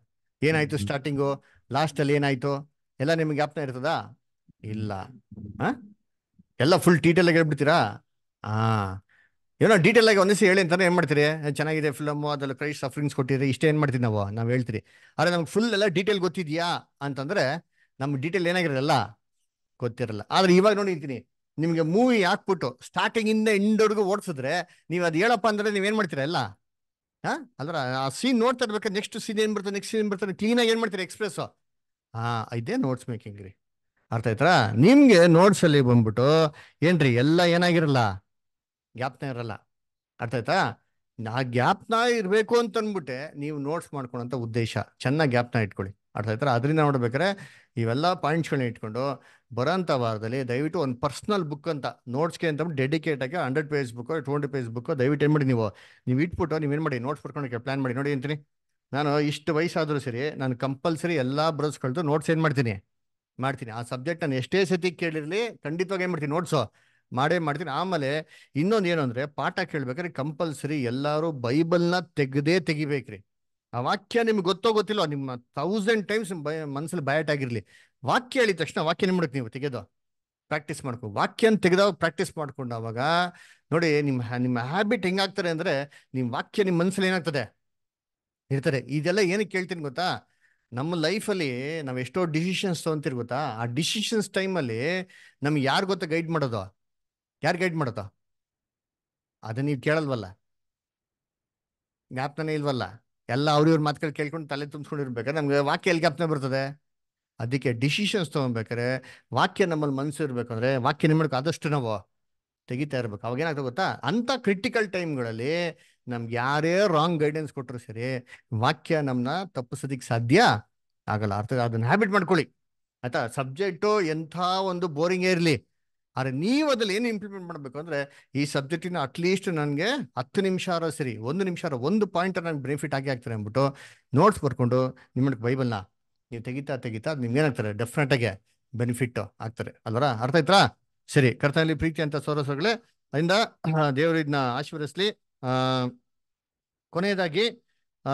ಏನಾಯ್ತು ಸ್ಟಾರ್ಟಿಂಗು ಲಾಸ್ಟಲ್ಲಿ ಏನಾಯ್ತು ಎಲ್ಲ ನಿಮ್ಗೆ ಜ್ಞಾಪನ ಇರ್ತದ ಇಲ್ಲ ಹಾ ಎಲ್ಲ ಫುಲ್ ಡೀಟೇಲ್ ಆಗಿ ಹೇಳ್ಬಿಡ್ತೀರಾ ಹಾ ಏನೋ ಡೀಟೇಲ್ ಆಗಿ ಒಂದೇ ಹೇಳಿ ಅಂತಾನೆ ಏನು ಮಾಡ್ತೀರಿ ಚೆನ್ನಾಗಿದೆ ಫಿಲಮು ಅದ್ರಲ್ಲಿ ಕ್ರೈಸ್ಟ್ ಸಫರಿಂಗ್ಸ್ ಕೊಟ್ಟಿರಿ ಇಷ್ಟೇ ಏನು ಮಾಡ್ತೀವಿ ನಾವು ನಾವು ಹೇಳ್ತೀರಿ ಆದರೆ ನಮ್ಗೆ ಫುಲ್ ಎಲ್ಲ ಡೀಟೇಲ್ ಗೊತ್ತಿದ್ಯಾ ಅಂತಂದ್ರೆ ನಮ್ಗೆ ಡೀಟೇಲ್ ಏನಾಗಿರಲ್ಲ ಗೊತ್ತಿರಲ್ಲ ಆದರೆ ಇವಾಗ ನೋಡಿರ್ತೀನಿ ನಿಮಗೆ ಮೂವಿ ಹಾಕ್ಬಿಟ್ಟು ಸ್ಟಾರ್ಟಿಂಗ್ ಇಂದ ಎಂಡ್ವರೆಗೂ ಓಡಿಸಿದ್ರೆ ನೀವು ಅದು ಹೇಳಪ್ಪ ಅಂದ್ರೆ ಏನು ಮಾಡ್ತೀರಾ ಎಲ್ಲ ಹಾಂ ಆ ಸೀನ್ ನೋಡ್ತಾ ಇರ್ಬೇಕು ನೆಕ್ಸ್ಟ್ ಸೀನ್ ಏನು ಬರ್ತದೆ ನೆಕ್ಸ್ಟ್ ಸೀನ್ ಬರ್ತದೆ ಕ್ಲೀನಾಗಿ ಏನು ಮಾಡ್ತೀರಾ ಎಕ್ಸ್ಪ್ರೆಸ್ ಹಾಂ ಇದೇ ನೋಟ್ಸ್ ಮೇಕಿಂಗ್ ರೀ ಅರ್ಥ ಆಯ್ತಾ ನಿಮಗೆ ನೋಟ್ಸಲ್ಲಿ ಬಂದ್ಬಿಟ್ಟು ಏನ್ರಿ ಎಲ್ಲ ಏನಾಗಿರಲ್ಲ ಗ್ಯಾಪ್ನ ಇರಲ್ಲ ಅರ್ಥ ಆಯ್ತಾ ನಾ ಗ್ಯಾಪ್ನ ಇರಬೇಕು ಅಂತ ಅಂದ್ಬಿಟ್ಟೆ ನೀವು ನೋಟ್ಸ್ ಮಾಡ್ಕೊಳಂತ ಉದ್ದೇಶ ಚೆನ್ನಾಗಿ ಗ್ಯಾಪ್ನ ಇಟ್ಕೊಳ್ಳಿ ಅರ್ಥ ಆಯ್ತಾರ ಅದರಿಂದ ನೋಡ್ಬೇಕಾರೆ ಇವೆಲ್ಲ ಪಾಯಿಂಟ್ಸ್ಗಳನ್ನ ಇಟ್ಕೊಂಡು ಬರೋಂಥ ವಾರದಲ್ಲಿ ದಯವಿಟ್ಟು ಒಂದು ಪರ್ಸ್ನಲ್ ಬುಕ್ ಅಂತ ನೋಟ್ಸ್ಗೆ ಅಂತ ಡೆಡಿಕೇಟ್ ಆಗಿ ಹಂಡ್ರೆಡ್ ಪೇಜ್ ಬುಕ್ಕೋ ಟ್ವೆಂಟಿ ಪೇಜ್ ಬುಕ್ ದಯವಿಟ್ಟು ಏನು ಮಾಡಿ ನೀವು ನೀವು ಇಟ್ಬಿಟ್ಟು ನೀವು ಏನು ಮಾಡಿ ನೋಟ್ಸ್ ಬರ್ಕೊಂಡು ಪ್ಲಾನ್ ಮಾಡಿ ನೋಡಿ ಅಂತೀನಿ ನಾನು ಇಷ್ಟು ವಯಸ್ಸಾದರೂ ಸರಿ ನಾನು ಕಂಪಲ್ಸರಿ ಎಲ್ಲ ಬ್ರಸ್ ಕಳೆದು ನೋಟ್ಸ್ ಏನು ಮಾಡ್ತೀನಿ ಮಾಡ್ತೀನಿ ಆ ಸಬ್ಜೆಕ್ಟ್ ನಾನು ಎಷ್ಟೇ ಸತಿ ಕೇಳಿರಲಿ ಖಂಡಿತವಾಗಿ ಏನು ಮಾಡ್ತೀನಿ ನೋಟ್ಸು ಮಾಡೇ ಮಾಡ್ತೀನಿ ಆಮೇಲೆ ಇನ್ನೊಂದು ಏನು ಅಂದರೆ ಪಾಠ ಕೇಳ್ಬೇಕಾದ್ರೆ ಕಂಪಲ್ಸರಿ ಎಲ್ಲರೂ ಬೈಬಲ್ನ ತೆಗ್ದೇ ತೆಗಿಬೇಕ್ರಿ ಆ ವಾಕ್ಯ ನಿಮ್ಗೆ ಗೊತ್ತೋ ಗೊತ್ತಿಲ್ಲ ನಿಮ್ಮ ತೌಸಂಡ್ ಟೈಮ್ಸ್ ಬಯ ಮನಸ್ಸಲ್ಲಿ ಬಯಟ್ ಆಗಿರಲಿ ವಾಕ್ಯ ಹೇಳಿದ ತಕ್ಷಣ ವಾಕ್ಯ ನಿಮ್ಮಡಕ್ಕೆ ನೀವು ತೆಗೆದು ಪ್ರಾಕ್ಟೀಸ್ ಮಾಡ್ಕೊಂಡು ವಾಕ್ಯನ ತೆಗೆದಾಗ ಪ್ರಾಕ್ಟೀಸ್ ಮಾಡ್ಕೊಂಡು ಅವಾಗ ನೋಡಿ ನಿಮ್ಮ ನಿಮ್ಮ ಹ್ಯಾಬಿಟ್ ಹೆಂಗಾಗ್ತಾರೆ ಅಂದರೆ ನಿಮ್ಮ ವಾಕ್ಯ ನಿಮ್ಮ ಮನಸ್ಸಲ್ಲಿ ಏನಾಗ್ತದೆ ಇರ್ತಾರೆ ಇದೆಲ್ಲ ಏನಕ್ಕೆ ಕೇಳ್ತೀನಿ ಗೊತ್ತಾ ನಮ್ಮ ಲೈಫಲ್ಲಿ ನಾವು ಎಷ್ಟೋ ಡಿಸಿಷನ್ಸ್ ತೊಗೊಂತೀರಿ ಗೊತ್ತಾ ಆ ಡಿಸಿಷನ್ಸ್ ಟೈಮಲ್ಲಿ ನಮ್ಗೆ ಯಾರು ಗೊತ್ತಾ ಗೈಡ್ ಮಾಡೋದು ಯಾರು ಗೈಡ್ ಮಾಡೋದು ಅದನ್ನ ನೀವು ಕೇಳಲ್ವಲ್ಲ ಜ್ಞಾಪನೇ ಇಲ್ವಲ್ಲ ಎಲ್ಲ ಅವ್ರಿವ್ರ ಮಾತುಗಳು ಕೇಳ್ಕೊಂಡು ತಲೆ ತುಂಬಿಸ್ಕೊಂಡಿರ್ಬೇಕಾದ್ರೆ ನಮ್ಗೆ ವಾಕ್ಯ ಎಲ್ಲಿ ಜ್ಞಾಪನೆ ಬರ್ತದೆ ಅದಕ್ಕೆ ಡಿಸಿಷನ್ಸ್ ತೊಗೊಬೇಕಾದ್ರೆ ವಾಕ್ಯ ನಮ್ಮಲ್ಲಿ ಮನಸ್ಸು ಇರಬೇಕಂದ್ರೆ ವಾಕ್ಯ ನಿಮ್ಮಕ್ಕೆ ಆದಷ್ಟು ನಾವು ತೆಗಿತಾ ಇರ್ಬೇಕು ಅವಾಗ ಏನಾಗ್ತದೆ ಗೊತ್ತಾ ಅಂಥ ಕ್ರಿಟಿಕಲ್ ಟೈಮ್ಗಳಲ್ಲಿ ನಮ್ಗೆ ಯಾರೇ ರಾಂಗ್ ಗೈಡೆನ್ಸ್ ಕೊಟ್ಟರು ಸರಿ ವಾಕ್ಯ ನಮ್ಮನ್ನ ತಪ್ಪಿಸೋದಕ್ಕೆ ಸಾಧ್ಯ ಆಗಲ್ಲ ಅರ್ಥ ಅದನ್ನ ಹ್ಯಾಬಿಟ್ ಮಾಡ್ಕೊಳ್ಳಿ ಆಯ್ತಾ ಸಬ್ಜೆಕ್ಟು ಎಂಥ ಒಂದು ಬೋರಿಂಗೇ ಇರಲಿ ಆದರೆ ನೀವು ಅದ್ರಲ್ಲಿ ಏನು ಇಂಪ್ಲಿಮೆಂಟ್ ಮಾಡಬೇಕು ಅಂದರೆ ಈ ಸಬ್ಜೆಕ್ಟಿನ ಅಟ್ಲೀಸ್ಟ್ ನನಗೆ ಹತ್ತು ನಿಮಿಷ ಆರೋ ಸರಿ ಒಂದು ನಿಮಿಷ ಒಂದು ಪಾಯಿಂಟ್ ನನಗೆ ಬೆನಿಫಿಟ್ ಆಗಿ ಆಗ್ತಾರೆ ಅಂದ್ಬಿಟ್ಟು ನೋಟ್ಸ್ ಬರ್ಕೊಂಡು ನಿಮ್ಮ ಬೈಬಲ್ನ ನೀವು ತೆಗಿತಾ ತೆಗಿತಾ ನಿಮ್ಗೆ ಏನಾಗ್ತಾರೆ ಡೆಫಿನೆಟ್ ಆಗಿ ಬೆನಿಫಿಟ್ ಆಗ್ತಾರೆ ಅಲ್ವರ ಅರ್ಥ ಆಯ್ತಾ ಸರಿ ಕರ್ತನಲ್ಲಿ ಪ್ರೀತಿ ಅಂತ ಸೋರಸಗಳೇ ಅಲ್ಲಿಂದ ದೇವರು ಇದನ್ನ ಆ ಕೊನೆಯದಾಗಿ ಆ